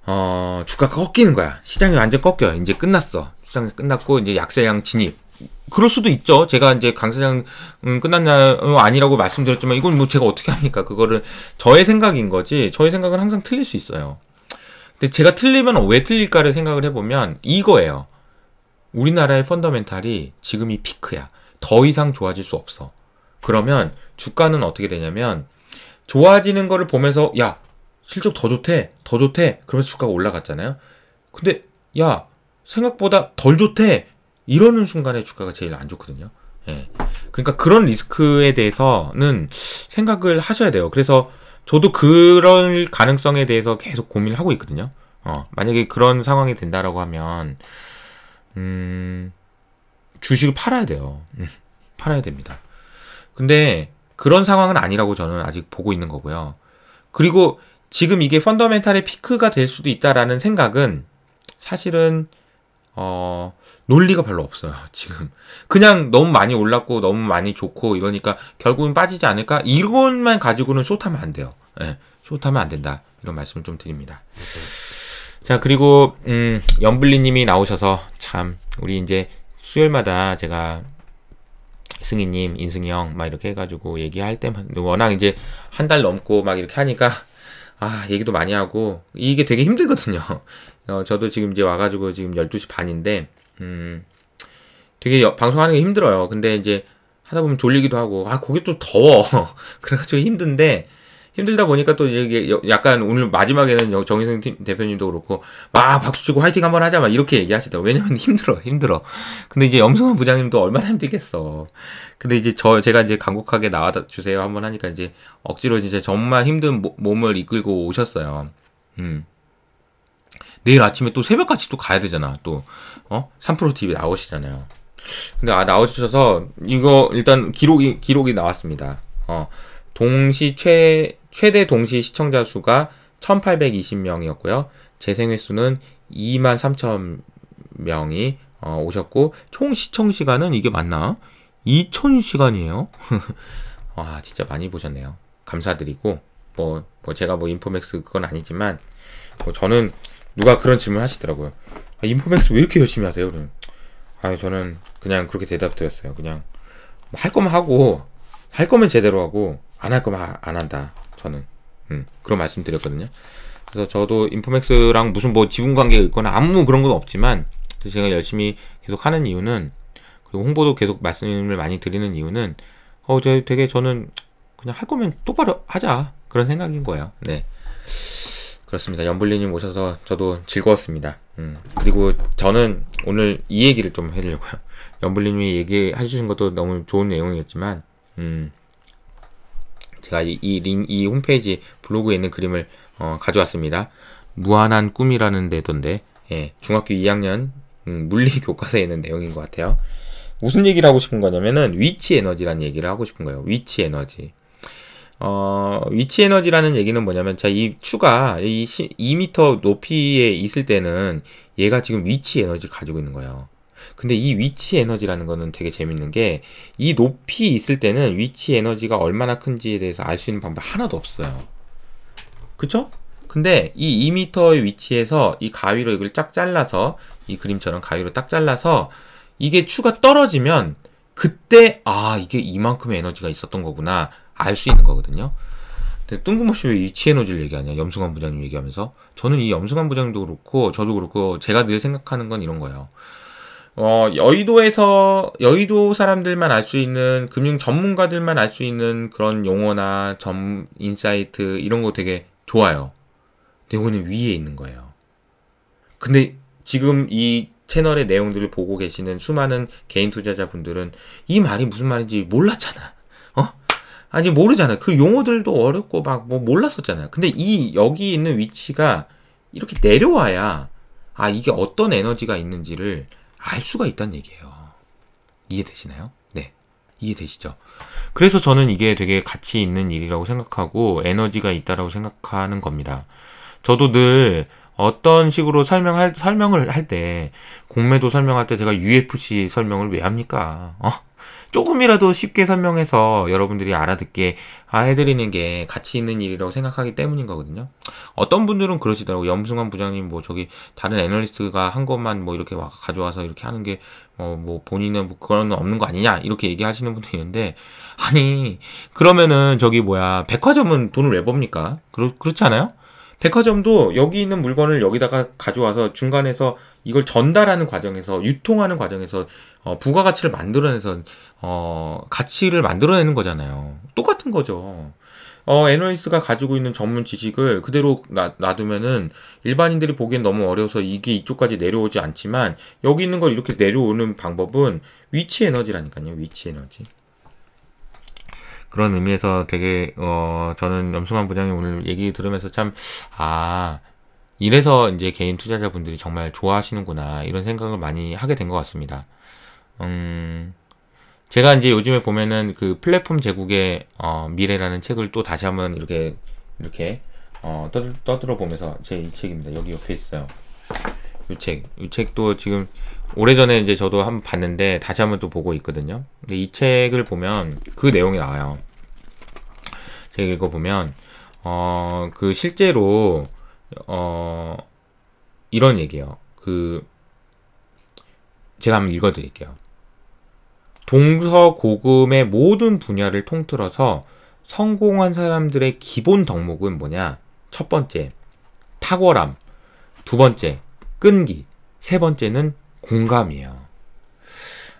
어, 주가가 꺾이는 거야. 시장이 완전 꺾여. 이제 끝났어. 시장이 끝났고 이제 약세양 진입. 그럴 수도 있죠. 제가 이제 강 사장 음, 끝났냐 아니라고 말씀드렸지만 이건 뭐 제가 어떻게 합니까? 그거를 저의 생각인 거지. 저의 생각은 항상 틀릴 수 있어요. 근데 제가 틀리면 왜 틀릴까를 생각을 해보면 이거예요. 우리나라의 펀더멘탈이 지금이 피크야. 더 이상 좋아질 수 없어. 그러면 주가는 어떻게 되냐면 좋아지는 거를 보면서 야 실적 더 좋대 더 좋대 그러면서 주가가 올라갔잖아요. 근데 야 생각보다 덜 좋대 이러는 순간에 주가가 제일 안 좋거든요. 예. 그러니까 그런 리스크에 대해서는 생각을 하셔야 돼요. 그래서 저도 그럴 가능성에 대해서 계속 고민을 하고 있거든요. 어, 만약에 그런 상황이 된다라고 하면, 음, 주식을 팔아야 돼요. 음, 팔아야 됩니다. 근데 그런 상황은 아니라고 저는 아직 보고 있는 거고요. 그리고 지금 이게 펀더멘탈의 피크가 될 수도 있다라는 생각은 사실은 어, 논리가 별로 없어요, 지금. 그냥 너무 많이 올랐고, 너무 많이 좋고, 이러니까 결국은 빠지지 않을까? 이것만 가지고는 숏하면 안 돼요. 예, 숏하면 안 된다. 이런 말씀을 좀 드립니다. 자, 그리고, 음, 연블리 님이 나오셔서, 참, 우리 이제 수요일마다 제가 승희님, 인승이 형, 막 이렇게 해가지고 얘기할 때만, 워낙 이제 한 달 넘고 막 이렇게 하니까, 아, 얘기도 많이 하고, 이게 되게 힘들거든요. 어, 저도 지금 이제 와가지고 지금 12시 반인데, 음, 되게 여, 방송하는 게 힘들어요. 근데 이제 하다 보면 졸리기도 하고, 아, 거기 또 더워. 그래가지고 힘든데, 힘들다 보니까 또 이게 약간 오늘 마지막에는 정희승 대표님도 그렇고, 막 아, 박수치고 화이팅 한번 하자, 막 이렇게 얘기하시더라고. 왜냐면 힘들어, 힘들어. 근데 이제 염승환 부장님도 얼마나 힘들겠어. 근데 이제 저, 제가 이제 간곡하게 나와 주세요 한번 하니까 이제 억지로 진짜 정말 힘든 모, 몸을 이끌고 오셨어요. 음. 내일 아침에 또 새벽같이 또 가야 되잖아. 또, 어? 3프로 TV 나오시잖아요. 근데 아, 나오셔서, 이거 일단 기록이, 기록이 나왔습니다. 어, 동시 최, 최대 동시 시청자 수가 1820명이었고요. 재생 횟수는 2 3 0 0 0 명이 어, 오셨고, 총 시청 시간은 이게 맞나? 2,000시간이에요. 와, 진짜 많이 보셨네요. 감사드리고, 뭐, 뭐, 제가 뭐, 인포맥스 그건 아니지만, 뭐, 저는 누가 그런 질문 을 하시더라고요. 아, 인포맥스 왜 이렇게 열심히 하세요? 그러 아니, 저는 그냥 그렇게 대답 드렸어요. 그냥, 뭐 할 거면 하고, 할 거면 제대로 하고, 안 할 거면 하, 안 한다. 저는. 음, 그런 말씀 드렸거든요. 그래서 저도 인포맥스랑 무슨 뭐 지분 관계가 있거나 아무 그런 건 없지만, 제가 열심히 계속 하는 이유는, 그리고 홍보도 계속 말씀을 많이 드리는 이유는, 어, 되게 저는 그냥 할 거면 똑바로 하자. 그런 생각인 거예요. 네. 그렇습니다. 연불리님 오셔서 저도 즐거웠습니다. 음. 그리고 저는 오늘 이 얘기를 좀 해드리려고요. 연불리님이 얘기해 주신 것도 너무 좋은 내용이었지만, 음. 제가 이, 이, 링, 이 홈페이지 블로그에 있는 그림을 어, 가져왔습니다. 무한한 꿈이라는 데던데, 예, 중학교 2학년 음, 물리 교과서에 있는 내용인 것 같아요. 무슨 얘기를 하고 싶은 거냐면은 위치 에너지라는 얘기를 하고 싶은 거예요. 위치 에너지. 어, 위치 에너지라는 얘기는 뭐냐면, 자, 이 추가, 이 2m 높이에 있을 때는 얘가 지금 위치 에너지 가지고 있는 거예요. 근데 이 위치 에너지라는 거는 되게 재밌는 게, 이 높이 있을 때는 위치 에너지가 얼마나 큰지에 대해서 알 수 있는 방법 하나도 없어요. 그쵸? 근데 이 2m의 위치에서 이 가위로 이걸 쫙 잘라서, 이 그림처럼 가위로 딱 잘라서, 이게 추가 떨어지면, 그때, 아, 이게 이만큼의 에너지가 있었던 거구나. 알수 있는 거거든요. 근데 뜬금없이 왜 이치에너지를 얘기하냐 염승환 부장님 얘기하면서 저는 이 염승환 부장도 그렇고 저도 그렇고 제가 늘 생각하는 건 이런 거예요. 어, 여의도에서 여의도 사람들만 알 수 있는 금융 전문가들만 알 수 있는 그런 용어나 점 인사이트 이런 거 되게 좋아요. 근데 이 위에 있는 거예요. 근데 지금 이 채널의 내용들을 보고 계시는 수많은 개인 투자자분들은 이 말이 무슨 말인지 몰랐잖아. 아니 모르잖아요. 그 용어들도 어렵고 막 뭐 몰랐었잖아요. 근데 이 여기 있는 위치가 이렇게 내려와야 아 이게 어떤 에너지가 있는지를 알 수가 있다는 얘기예요. 이해되시나요? 네. 이해되시죠? 그래서 저는 이게 되게 가치 있는 일이라고 생각하고 에너지가 있다라고 생각하는 겁니다. 저도 늘 어떤 식으로 설명할 설명을 할 때 공매도 설명할 때 제가 UFC 설명을 왜 합니까? 어? 조금이라도 쉽게 설명해서 여러분들이 알아듣게 아, 해드리는 게 가치 있는 일이라고 생각하기 때문인 거거든요. 어떤 분들은 그러시더라고요. 염승환 부장님 뭐 저기 다른 애널리스트가 한 것만 뭐 이렇게 와 가져와서 이렇게 하는 게어뭐 뭐 본인은 뭐 그런 없는 거 아니냐 이렇게 얘기하시는 분도 있는데 아니 그러면은 저기 뭐야 백화점은 돈을 왜봅니까 그렇 그렇지 않아요? 백화점도 여기 있는 물건을 여기다가 가져와서 중간에서 이걸 전달하는 과정에서 유통하는 과정에서 어, 부가가치를 만들어내서 어, 가치를 만들어내는 거잖아요. 똑같은 거죠. 어, 애널리스트가 가지고 있는 전문 지식을 그대로 놔, 놔두면은 일반인들이 보기엔 너무 어려워서 이게 이쪽까지 내려오지 않지만 여기 있는 걸 이렇게 내려오는 방법은 위치 에너지라니까요. 위치 에너지. 그런 의미에서 되게 어 저는 염승환 부장님 오늘 얘기 들으면서 참 아 이래서 이제 개인 투자자분들이 정말 좋아하시는구나 이런 생각을 많이 하게 된 것 같습니다. 음 제가 이제 요즘에 보면은 그 플랫폼 제국의 어, 미래라는 책을 또 다시 한번 이렇게 이렇게 어, 떠들어 보면서 제 이 책입니다. 여기 옆에 있어요. 이 책, 이 책도 지금 오래전에 이제 저도 한번 봤는데 다시 한번 또 보고 있거든요. 근데 이 책을 보면 그 내용이 나와요. 제가 읽어보면 어, 그 실제로 어, 이런 얘기예요. 그 제가 한번 읽어드릴게요. 동서고금의 모든 분야를 통틀어서 성공한 사람들의 기본 덕목은 뭐냐? 첫 번째, 탁월함. 두 번째, 끈기. 세 번째는 공감이에요.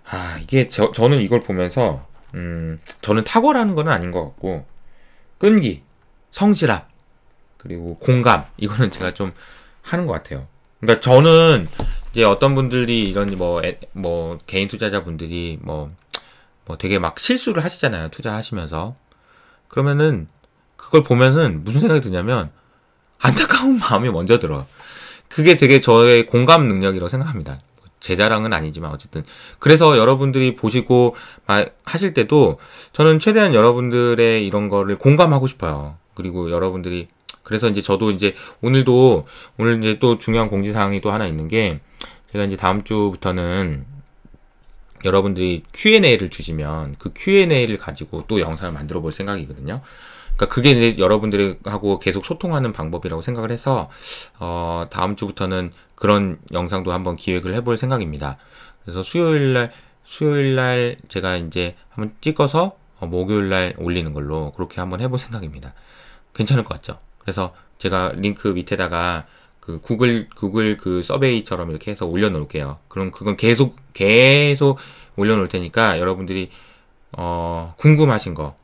아, 이게 저, 저는 이걸 보면서, 음, 저는 탁월하건 아닌 것 같고, 끈기, 성실함, 그리고 공감. 이거는 제가 좀 하는 것 같아요. 그러니까 저는 이제 어떤 분들이 이런 뭐, 에, 뭐, 개인 투자자분들이 뭐, 뭐 되게 막 실수를 하시잖아요. 투자하시면서. 그러면은 그걸 보면은 무슨 생각이 드냐면 안타까운 마음이 먼저 들어요. 그게 되게 저의 공감 능력이라고 생각합니다. 제 자랑은 아니지만 어쨌든 그래서 여러분들이 보시고 하실 때도 저는 최대한 여러분들의 이런 거를 공감하고 싶어요. 그리고 여러분들이 그래서 이제 저도 이제 오늘도 오늘 이제 또 중요한 공지 사항이 또 하나 있는 게 제가 이제 다음 주부터는 여러분들이 Q&A를 주시면 그 Q&A를 가지고 또 영상을 만들어 볼 생각이거든요. 그러니까 그게 이제 여러분들하고 계속 소통하는 방법이라고 생각을 해서 어, 다음 주부터는 그런 영상도 한번 기획을 해 볼 생각입니다. 그래서 수요일 날 수요일 날 제가 이제 한번 찍어서 어, 목요일 날 올리는 걸로 그렇게 한번 해 볼 생각입니다. 괜찮을 것 같죠? 그래서 제가 링크 밑에다가 그 구글 구글 그 서베이처럼 이렇게 해서 올려놓을게요. 그럼 그건 계속 계속 올려놓을 테니까 여러분들이 어, 궁금하신 거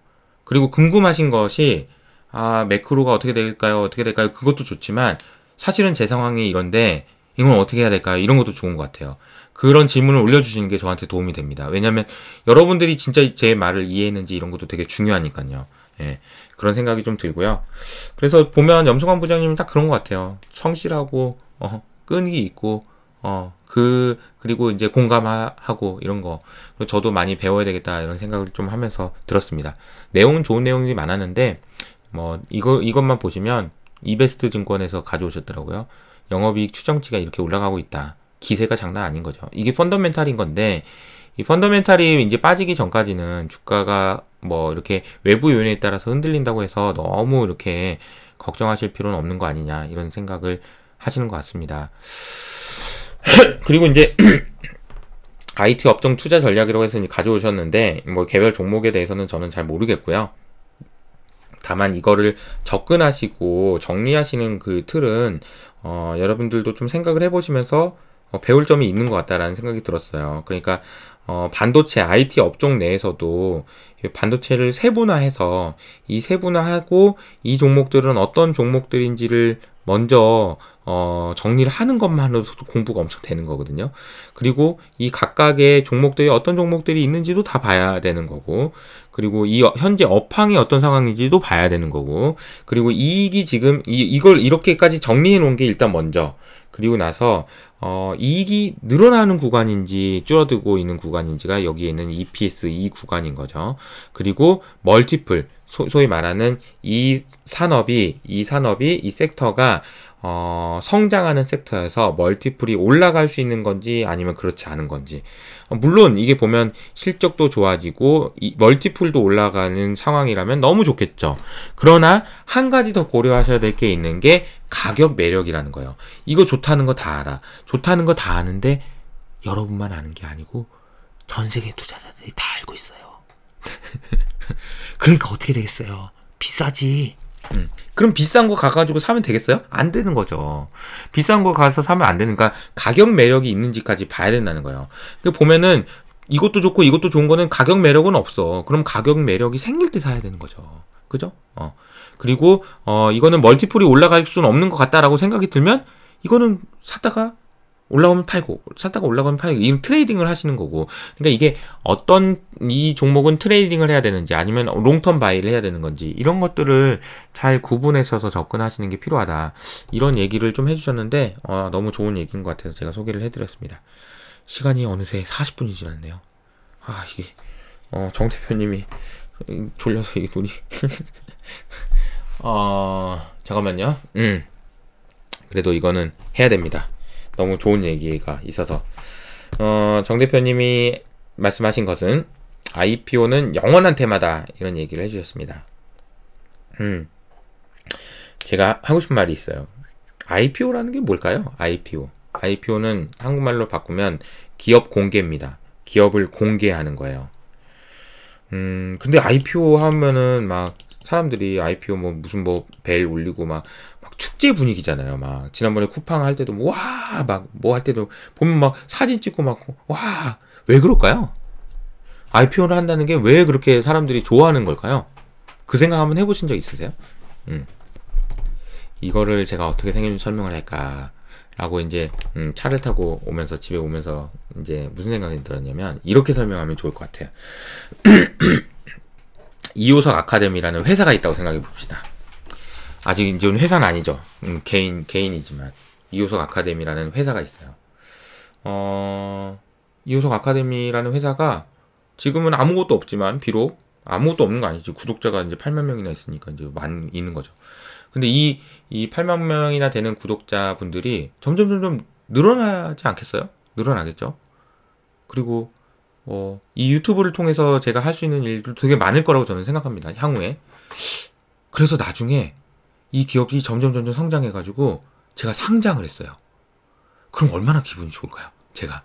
그리고 궁금하신 것이 아 매크로가 어떻게 될까요? 어떻게 될까요? 그것도 좋지만 사실은 제 상황이 이런데 이건 어떻게 해야 될까요? 이런 것도 좋은 것 같아요. 그런 질문을 올려주시는 게 저한테 도움이 됩니다. 왜냐하면 여러분들이 진짜 제 말을 이해했는지 이런 것도 되게 중요하니까요. 예. 그런 생각이 좀 들고요. 그래서 보면 염승환 부장님은 딱 그런 것 같아요. 성실하고 어, 끈기 있고 어, 그 그리고 이제 공감하고 이런 거 저도 많이 배워야 되겠다 이런 생각을 좀 하면서 들었습니다. 내용은 좋은 내용이 많았는데 뭐 이거 이것만 보시면 이베스트 증권에서 가져오셨더라고요. 영업이익 추정치가 이렇게 올라가고 있다. 기세가 장난 아닌 거죠. 이게 펀더멘탈인 건데 이 펀더멘탈이 이제 빠지기 전까지는 주가가 뭐 이렇게 외부 요인에 따라서 흔들린다고 해서 너무 이렇게 걱정하실 필요는 없는 거 아니냐 이런 생각을 하시는 것 같습니다. 그리고 이제 IT 업종 투자 전략이라고 해서 가져오셨는데 뭐 개별 종목에 대해서는 저는 잘 모르겠고요. 다만 이거를 접근하시고 정리하시는 그 틀은 어, 여러분들도 좀 생각을 해보시면서 어, 배울 점이 있는 것 같다라는 생각이 들었어요. 그러니까 어, 반도체 IT 업종 내에서도 반도체를 세분화해서 이 세분화하고 이 종목들은 어떤 종목들인지를 먼저 어, 정리를 하는 것만으로도 공부가 엄청 되는 거거든요. 그리고 이 각각의 종목들이 어떤 종목들이 있는지도 다 봐야 되는 거고, 그리고 이 어, 현재 업황이 어떤 상황인지도 봐야 되는 거고, 그리고 이익이 지금 이, 이걸 이렇게까지 정리해 놓은 게 일단 먼저, 그리고 나서 어, 이익이 늘어나는 구간인지 줄어들고 있는 구간인지가 여기에 있는 EPS 이 e 구간인 거죠. 그리고 멀티플 소, 소위 말하는 이 산업이 이 산업이 이 섹터가 어, 성장하는 섹터에서 멀티플이 올라갈 수 있는 건지 아니면 그렇지 않은 건지. 어, 물론 이게 보면 실적도 좋아지고 멀티플도 올라가는 상황이라면 너무 좋겠죠. 그러나 한 가지 더 고려하셔야 될 게 있는 게 가격 매력이라는 거예요. 이거 좋다는 거 다 알아. 좋다는 거 다 아는데 여러분만 아는 게 아니고 전 세계 투자자들이 다 알고 있어요. 그러니까 어떻게 되겠어요? 비싸지. 음. 그럼 비싼 거 가가지고 사면 되겠어요? 안 되는 거죠. 비싼 거 가서 사면 안 되는, 그니까 가격 매력이 있는지까지 봐야 된다는 거예요. 그 보면은 이것도 좋고 이것도 좋은 거는 가격 매력은 없어. 그럼 가격 매력이 생길 때 사야 되는 거죠. 그죠? 어. 그리고, 어, 이거는 멀티플이 올라갈 수는 없는 것 같다라고 생각이 들면, 이거는 샀다가 올라오면 팔고 샀다가 올라가면 팔고 이 트레이딩을 하시는 거고 그러니까 이게 어떤 이 종목은 트레이딩을 해야 되는지 아니면 롱텀 바이를 해야 되는 건지 이런 것들을 잘 구분해서 접근하시는 게 필요하다 이런 얘기를 좀 해주셨는데 어, 너무 좋은 얘기인 것 같아서 제가 소개를 해드렸습니다 시간이 어느새 40분이 지났네요 아 이게 어, 정 대표님이 졸려서 이게 눈이 어, 잠깐만요 음 그래도 이거는 해야 됩니다 너무 좋은 얘기가 있어서 어, 정 대표님이 말씀하신 것은 IPO는 영원한 테마다 이런 얘기를 해주셨습니다. 음, 제가 하고 싶은 말이 있어요. IPO라는 게 뭘까요? IPO. IPO는 한국말로 바꾸면 기업 공개입니다. 기업을 공개하는 거예요. 음, 근데 IPO 하면은 막 사람들이 IPO 뭐 무슨 뭐 벨 울리고 막 축제 분위기잖아요. 막 지난번에 쿠팡 할 때도 뭐, 와막 뭐 할 때도 보면 막 사진 찍고 막와왜 그럴까요? IPO를 한다는 게 왜 그렇게 사람들이 좋아하는 걸까요? 그 생각 한번 해보신 적 있으세요? 음. 이거를 제가 어떻게 생일 설명을 할까? 라고 이제 음, 차를 타고 오면서 집에 오면서 이제 무슨 생각이 들었냐면 이렇게 설명하면 좋을 것 같아요. 이호석 아카데미라는 회사가 있다고 생각해 봅시다. 아직 이제 회사는 아니죠. 음, 개인 개인이지만 이호석 아카데미라는 회사가 있어요. 어, 이호석 아카데미라는 회사가 지금은 아무것도 없지만 비록 아무것도 없는 거 아니지 구독자가 이제 8만 명이나 있으니까 이제 만 있는 거죠. 근데 이 이 8만 명이나 되는 구독자분들이 점점 점점 늘어나지 않겠어요? 늘어나겠죠. 그리고 어, 이 유튜브를 통해서 제가 할 수 있는 일도 되게 많을 거라고 저는 생각합니다. 향후에. 그래서 나중에 이 기업이 점점 점점 성장해가지고 제가 상장을 했어요. 그럼 얼마나 기분이 좋을까요? 제가.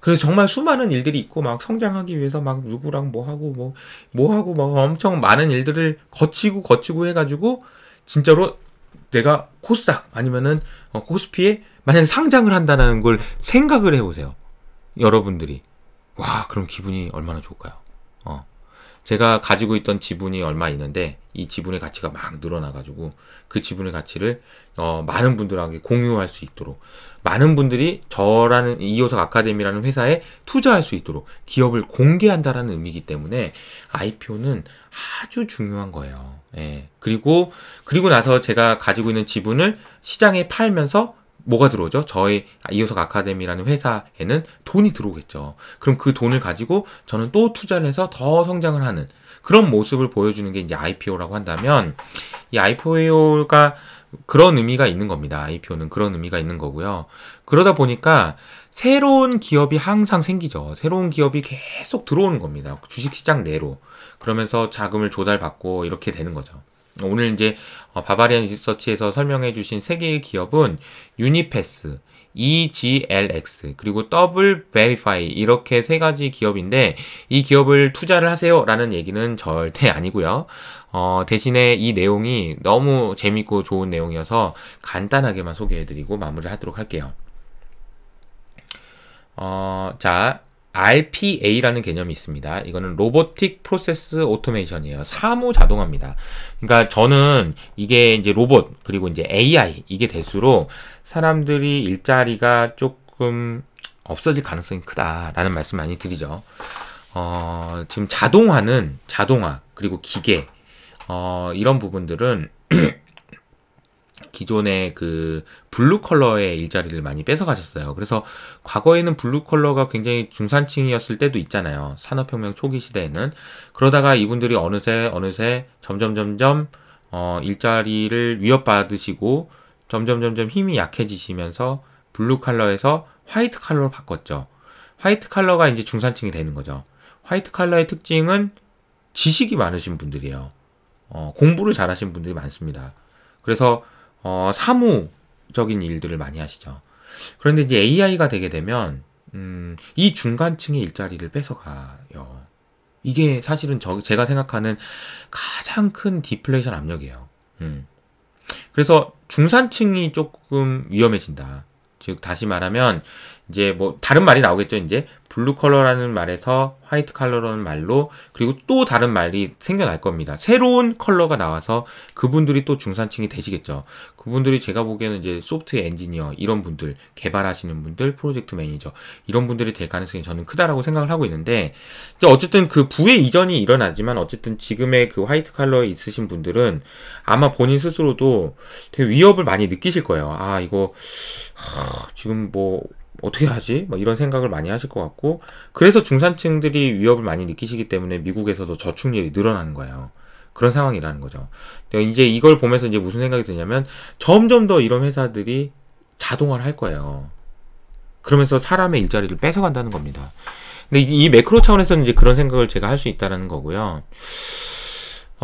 그래서 정말 수많은 일들이 있고 막 성장하기 위해서 막 누구랑 뭐 하고 뭐, 뭐 하고 막 엄청 많은 일들을 거치고 거치고 해가지고 진짜로 내가 코스닥 아니면은 어, 코스피에 만약에 상장을 한다는 걸 생각을 해보세요. 여러분들이. 와, 그럼 기분이 얼마나 좋을까요? 제가 가지고 있던 지분이 얼마 있는데 이 지분의 가치가 막 늘어나가지고 그 지분의 가치를 어, 많은 분들에게 공유할 수 있도록 많은 분들이 저라는 이호석 아카데미라는 회사에 투자할 수 있도록 기업을 공개한다라는 의미이기 때문에 IPO는 아주 중요한 거예요. 예. 그리고 그리고 나서 제가 가지고 있는 지분을 시장에 팔면서 뭐가 들어오죠? 저희 이호석 아카데미라는 회사에는 돈이 들어오겠죠. 그럼 그 돈을 가지고 저는 또 투자를 해서 더 성장을 하는 그런 모습을 보여주는 게 이제 IPO라고 한다면 이 IPO가 그런 의미가 있는 겁니다. IPO는 그런 의미가 있는 거고요. 그러다 보니까 새로운 기업이 항상 생기죠. 새로운 기업이 계속 들어오는 겁니다. 주식시장 내로. 그러면서 자금을 조달받고 이렇게 되는 거죠. 오늘 이제 어, 바바리안 리서치에서 설명해 주신 세 개의 기업은 유니패스, EGLX 그리고 더블 베리파이 이렇게 세 가지 기업인데 이 기업을 투자를 하세요라는 얘기는 절대 아니고요. 어, 대신에 이 내용이 너무 재밌고 좋은 내용이어서 간단하게만 소개해드리고 마무리하도록 할게요. 어, 자 RPA라는 개념이 있습니다. 이거는 로보틱 프로세스 오토메이션이에요. 사무 자동화입니다. 그러니까 저는 이게 이제 로봇 그리고 이제 AI 이게 될수록 사람들이 일자리가 조금 없어질 가능성이 크다라는 말씀 많이 드리죠. 어, 지금 자동화는 자동화 그리고 기계 어, 이런 부분들은 기존의 그 블루 컬러의 일자리를 많이 뺏어가셨어요. 그래서 과거에는 블루 컬러가 굉장히 중산층이었을 때도 있잖아요. 산업혁명 초기 시대에는. 그러다가 이분들이 어느새, 어느새 점점, 점점, 어, 일자리를 위협받으시고 점점, 점점 힘이 약해지시면서 블루 컬러에서 화이트 컬러로 바꿨죠. 화이트 컬러가 이제 중산층이 되는 거죠. 화이트 컬러의 특징은 지식이 많으신 분들이에요. 어, 공부를 잘하신 분들이 많습니다. 그래서 어, 사무적인 일들을 많이 하시죠. 그런데 이제 AI가 되게 되면 음, 이 중간층의 일자리를 뺏어가요. 이게 사실은 저, 제가 생각하는 가장 큰 디플레이션 압력이에요. 음. 그래서 중산층이 조금 위험해진다. 즉 다시 말하면 이제 뭐 다른 말이 나오겠죠. 이제 블루 컬러라는 말에서 화이트 컬러라는 말로 그리고 또 다른 말이 생겨날 겁니다. 새로운 컬러가 나와서 그분들이 또 중산층이 되시겠죠. 그분들이 제가 보기에는 이제 소프트 엔지니어 이런 분들 개발하시는 분들 프로젝트 매니저 이런 분들이 될 가능성이 저는 크다라고 생각을 하고 있는데 어쨌든 그 부의 이전이 일어나지만 어쨌든 지금의 그 화이트 컬러에 있으신 분들은 아마 본인 스스로도 되게 위협을 많이 느끼실 거예요. 아 이거 하, 지금 뭐 어떻게 하지? 뭐 이런 생각을 많이 하실 것 같고 그래서 중산층들이 위협을 많이 느끼시기 때문에 미국에서도 저축률이 늘어나는 거예요. 그런 상황이라는 거죠. 이제 이걸 보면서 이제 무슨 생각이 드냐면 점점 더 이런 회사들이 자동화를 할 거예요. 그러면서 사람의 일자리를 뺏어간다는 겁니다. 근데 이, 매크로 차원에서는 이제 그런 생각을 제가 할 수 있다는 거고요.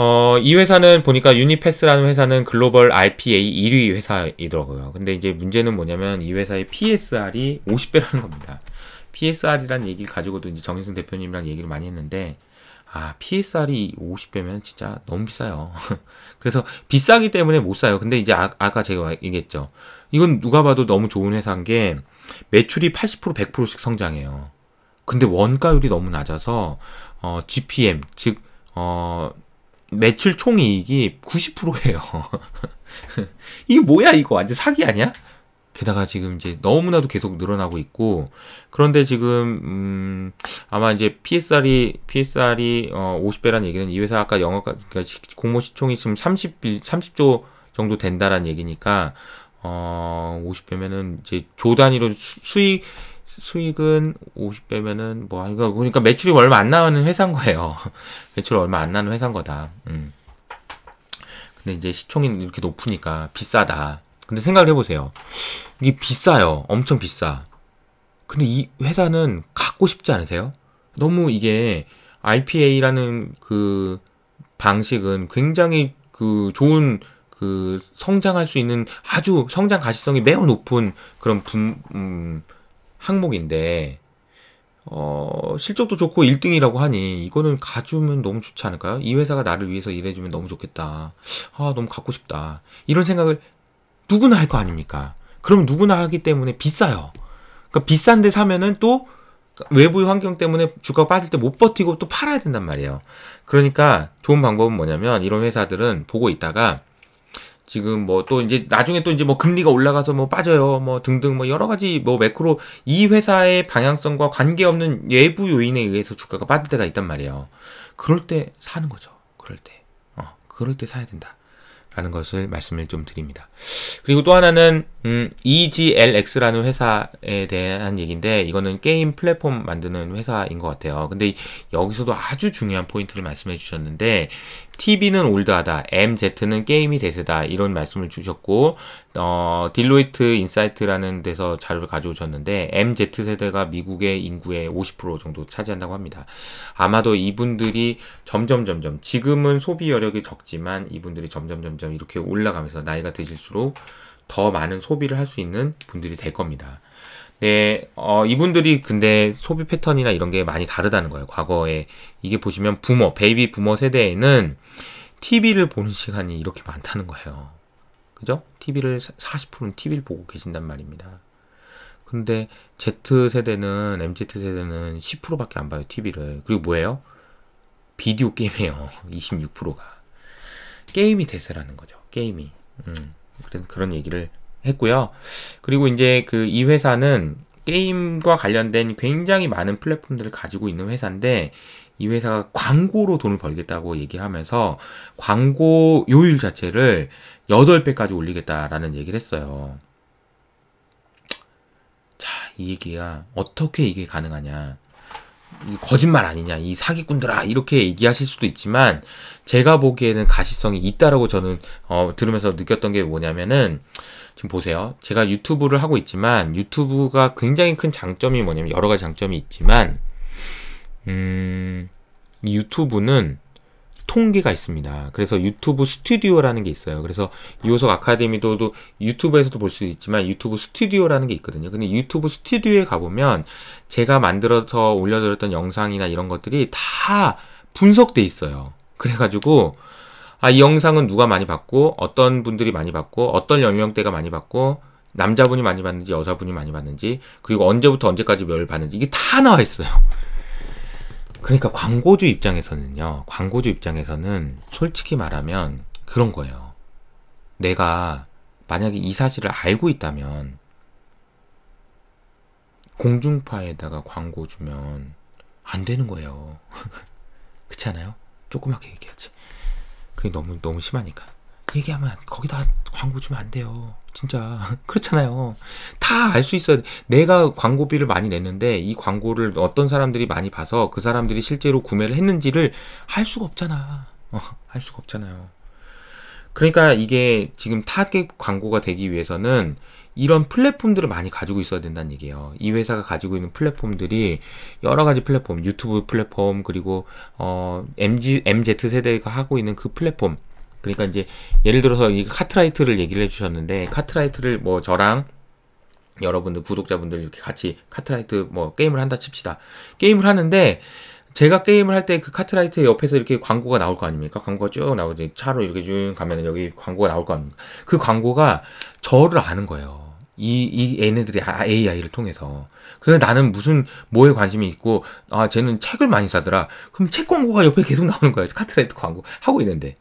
어, 이 회사는 보니까 유니패스라는 회사는 글로벌 RPA 1위 회사이더라고요. 근데 이제 문제는 뭐냐면 이 회사의 PSR이 50배라는 겁니다. PSR이란 얘기를 가지고도 이제 정인승 대표님이랑 얘기를 많이 했는데, 아, PSR이 50배면 진짜 너무 비싸요. 그래서 비싸기 때문에 못 사요. 근데 이제 아, 아까 제가 얘기했죠. 이건 누가 봐도 너무 좋은 회사인 게 매출이 80% 100%씩 성장해요. 근데 원가율이 너무 낮아서 어, GPM 즉 어, 매출 총이익이 90%예요. 이게 뭐야 이거 완전 사기 아니야? 게다가 지금 이제 너무나도 계속 늘어나고 있고 그런데 지금 음 아마 이제 PSR이 PSR이 어 50배라는 얘기는 이 회사 아까 영업 그러니까 공모 시총이 지금 30 30조 정도 된다라는 얘기니까 어 50배면은 이제 조 단위로 수, 수익 수익은 50배면은 뭐 아, 이거 보니까 그러니까 매출이 얼마 안 나오는 회사인 거예요. 매출 얼마 안 나는 회사인 거다. 음. 근데 이제 시총이 이렇게 높으니까 비싸다. 근데 생각을 해보세요. 이게 비싸요. 엄청 비싸. 근데 이 회사는 갖고 싶지 않으세요? 너무 이게 IPA라는 그 방식은 굉장히 그 좋은 그 성장할 수 있는 아주 성장 가시성이 매우 높은 그런 분, 음, 항목인데 어, 실적도 좋고 1등이라고 하니 이거는 가주면 너무 좋지 않을까요? 이 회사가 나를 위해서 일해주면 너무 좋겠다. 아, 너무 갖고 싶다. 이런 생각을 누구나 할 거 아닙니까? 그럼 누구나 하기 때문에 비싸요. 그러니까 비싼데 사면은 또 외부의 환경 때문에 주가가 빠질 때 못 버티고 또 팔아야 된단 말이에요. 그러니까 좋은 방법은 뭐냐면 이런 회사들은 보고 있다가 지금 뭐 또 이제 나중에 또 이제 뭐 금리가 올라가서 뭐 빠져요. 뭐 등등 뭐 여러 가지 뭐 매크로 이 회사의 방향성과 관계없는 외부 요인에 의해서 주가가 빠질 때가 있단 말이에요. 그럴 때 사는 거죠. 그럴 때. 어, 그럴 때 사야 된다. 라는 것을 말씀을 좀 드립니다. 그리고 또 하나는 음, EGLX라는 회사에 대한 얘기인데 이거는 게임 플랫폼 만드는 회사인 것 같아요. 근데 여기서도 아주 중요한 포인트를 말씀해 주셨는데 TV는 올드하다, MZ는 게임이 대세다 이런 말씀을 주셨고 어, 딜로이트 인사이트라는 데서 자료를 가져오셨는데 MZ 세대가 미국의 인구의 50% 정도 차지한다고 합니다. 아마도 이분들이 점점 점점 지금은 소비 여력이 적지만 이분들이 점점 점점 이렇게 올라가면서 나이가 드실수록 더 많은 소비를 할 수 있는 분들이 될 겁니다. 네, 어, 이분들이 근데 소비 패턴이나 이런 게 많이 다르다는 거예요. 과거에 이게 보시면 부모, 베이비 부모 세대에는 TV를 보는 시간이 이렇게 많다는 거예요. 그죠? TV를 40%는 TV를 보고 계신단 말입니다. 근데 Z 세대는 MZ 세대는 10%밖에 안 봐요, TV를. 그리고 뭐예요? 비디오 게임이에요. 26%가. 게임이 대세라는 거죠. 게임이. 음. 그래서 그런 얘기를 했고요. 그리고 이제 그 이 회사는 게임과 관련된 굉장히 많은 플랫폼들을 가지고 있는 회사인데 이 회사가 광고로 돈을 벌겠다고 얘기를 하면서 광고 요율 자체를 8배까지 올리겠다라는 얘기를 했어요. 자, 이 얘기가 어떻게 이게 가능하냐. 이 거짓말 아니냐, 이 사기꾼들아, 이렇게 얘기하실 수도 있지만, 제가 보기에는 가시성이 있다라고 저는, 어, 들으면서 느꼈던 게 뭐냐면은, 지금 보세요. 제가 유튜브를 하고 있지만 유튜브가 굉장히 큰 장점이 뭐냐면 여러 가지 장점이 있지만 음, 유튜브는 통계가 있습니다. 그래서 유튜브 스튜디오라는 게 있어요. 그래서 이호석 아카데미도 유튜브에서도 볼 수 있지만 유튜브 스튜디오라는 게 있거든요. 근데 유튜브 스튜디오에 가보면 제가 만들어서 올려드렸던 영상이나 이런 것들이 다 분석돼 있어요. 그래가지고 아, 이 영상은 누가 많이 봤고, 어떤 분들이 많이 봤고, 어떤 연령대가 많이 봤고, 남자분이 많이 봤는지, 여자분이 많이 봤는지, 그리고 언제부터 언제까지 몇 봤는지, 이게 다 나와 있어요. 그러니까 광고주 입장에서는요, 광고주 입장에서는 솔직히 말하면 그런 거예요. 내가 만약에 이 사실을 알고 있다면, 공중파에다가 광고 주면 안 되는 거예요. 그렇지 않아요? 조그맣게 얘기하지. 그게 너무 너무 심하니까 얘기하면 거기다 광고 주면 안 돼요. 진짜 그렇잖아요. 다 알 수 있어야 돼. 내가 광고비를 많이 냈는데 이 광고를 어떤 사람들이 많이 봐서 그 사람들이 실제로 구매를 했는지를 할 수가 없잖아. 어, 알 수가 없잖아요. 그러니까 이게 지금 타겟 광고가 되기 위해서는 이런 플랫폼들을 많이 가지고 있어야 된다는 얘기예요. 이 회사가 가지고 있는 플랫폼들이 여러 가지 플랫폼, 유튜브 플랫폼 그리고 어 MG, MZ 세대가 하고 있는 그 플랫폼. 그러니까 이제 예를 들어서 이 카트라이트를 얘기를 해주셨는데 카트라이트를 뭐 저랑 여러분들 구독자분들 이렇게 같이 카트라이트 뭐 게임을 한다 칩시다. 게임을 하는데 제가 게임을 할 때 그 카트라이트 옆에서 이렇게 광고가 나올 거 아닙니까? 광고가 쭉 나오지. 차로 이렇게 쭉 가면 여기 광고가 나올 거 아닙니까? 그 광고가 저를 아는 거예요. 이, 이 얘네들이 아, AI를 통해서. 그래 나는 무슨 뭐에 관심이 있고 아 쟤는 책을 많이 사더라. 그럼 책 광고가 옆에 계속 나오는 거예요. 카트라이트 광고 하고 있는데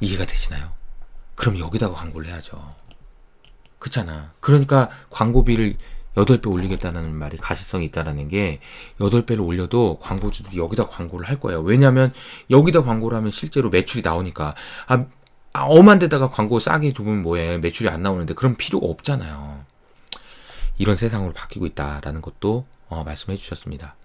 이해가 되시나요? 그럼 여기다가 광고를 해야죠. 그렇잖아. 그러니까 광고비를 8배 올리겠다는 말이 가시성이 있다라는 게 8배를 올려도 광고주들이 여기다 광고를 할 거예요. 왜냐면 여기다 광고를 하면 실제로 매출이 나오니까 아 엄한 아, 데다가 광고 싸게 두면 뭐해 매출이 안 나오는데 그런 필요가 없잖아요 이런 세상으로 바뀌고 있다라는 것도 어, 말씀해 주셨습니다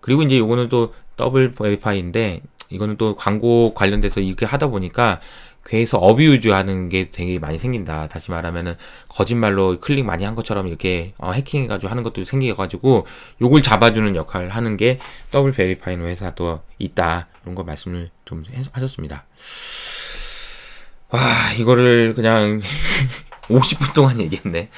그리고 이제 요거는 또 더블 베리파이인데 이거는 또 광고 관련돼서 이렇게 하다 보니까 괴에서 어뷰즈 하는 게 되게 많이 생긴다. 다시 말하면은 거짓말로 클릭 많이 한 것처럼 이렇게 어, 해킹해가지고 하는 것도 생겨가지고 요걸 잡아주는 역할을 하는 게 더블 베리파인 회사도 있다. 이런 거 말씀을 좀 하셨습니다. 와, 아, 이거를 그냥 50분 동안 얘기했네.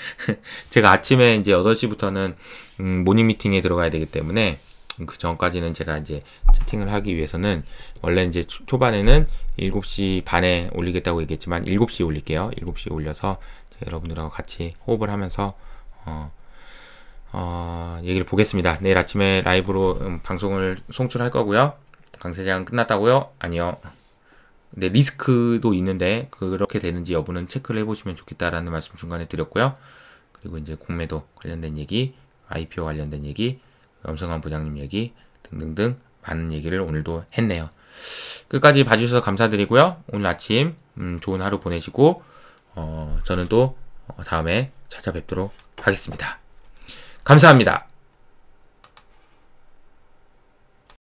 제가 아침에 이제 8시부터는 음, 모닝 미팅에 들어가야 되기 때문에 그 전까지는 제가 이제 채팅을 하기 위해서는 원래 이제 초반에는 7시 반에 올리겠다고 얘기했지만 7시에 올릴게요. 7시에 올려서 여러분들하고 같이 호흡을 하면서 어, 어, 얘기를 보겠습니다. 내일 아침에 라이브로 음, 방송을 송출할 거고요. 강세장 끝났다고요? 아니요. 근데 리스크도 있는데 그렇게 되는지 여부는 체크를 해보시면 좋겠다라는 말씀 중간에 드렸고요. 그리고 이제 공매도 관련된 얘기, IPO 관련된 얘기, 염성환 부장님 얘기 등등등 많은 얘기를 오늘도 했네요. 끝까지 봐주셔서 감사드리고요. 오늘 아침 음, 좋은 하루 보내시고 어, 저는 또 다음에 찾아뵙도록 하겠습니다. 감사합니다.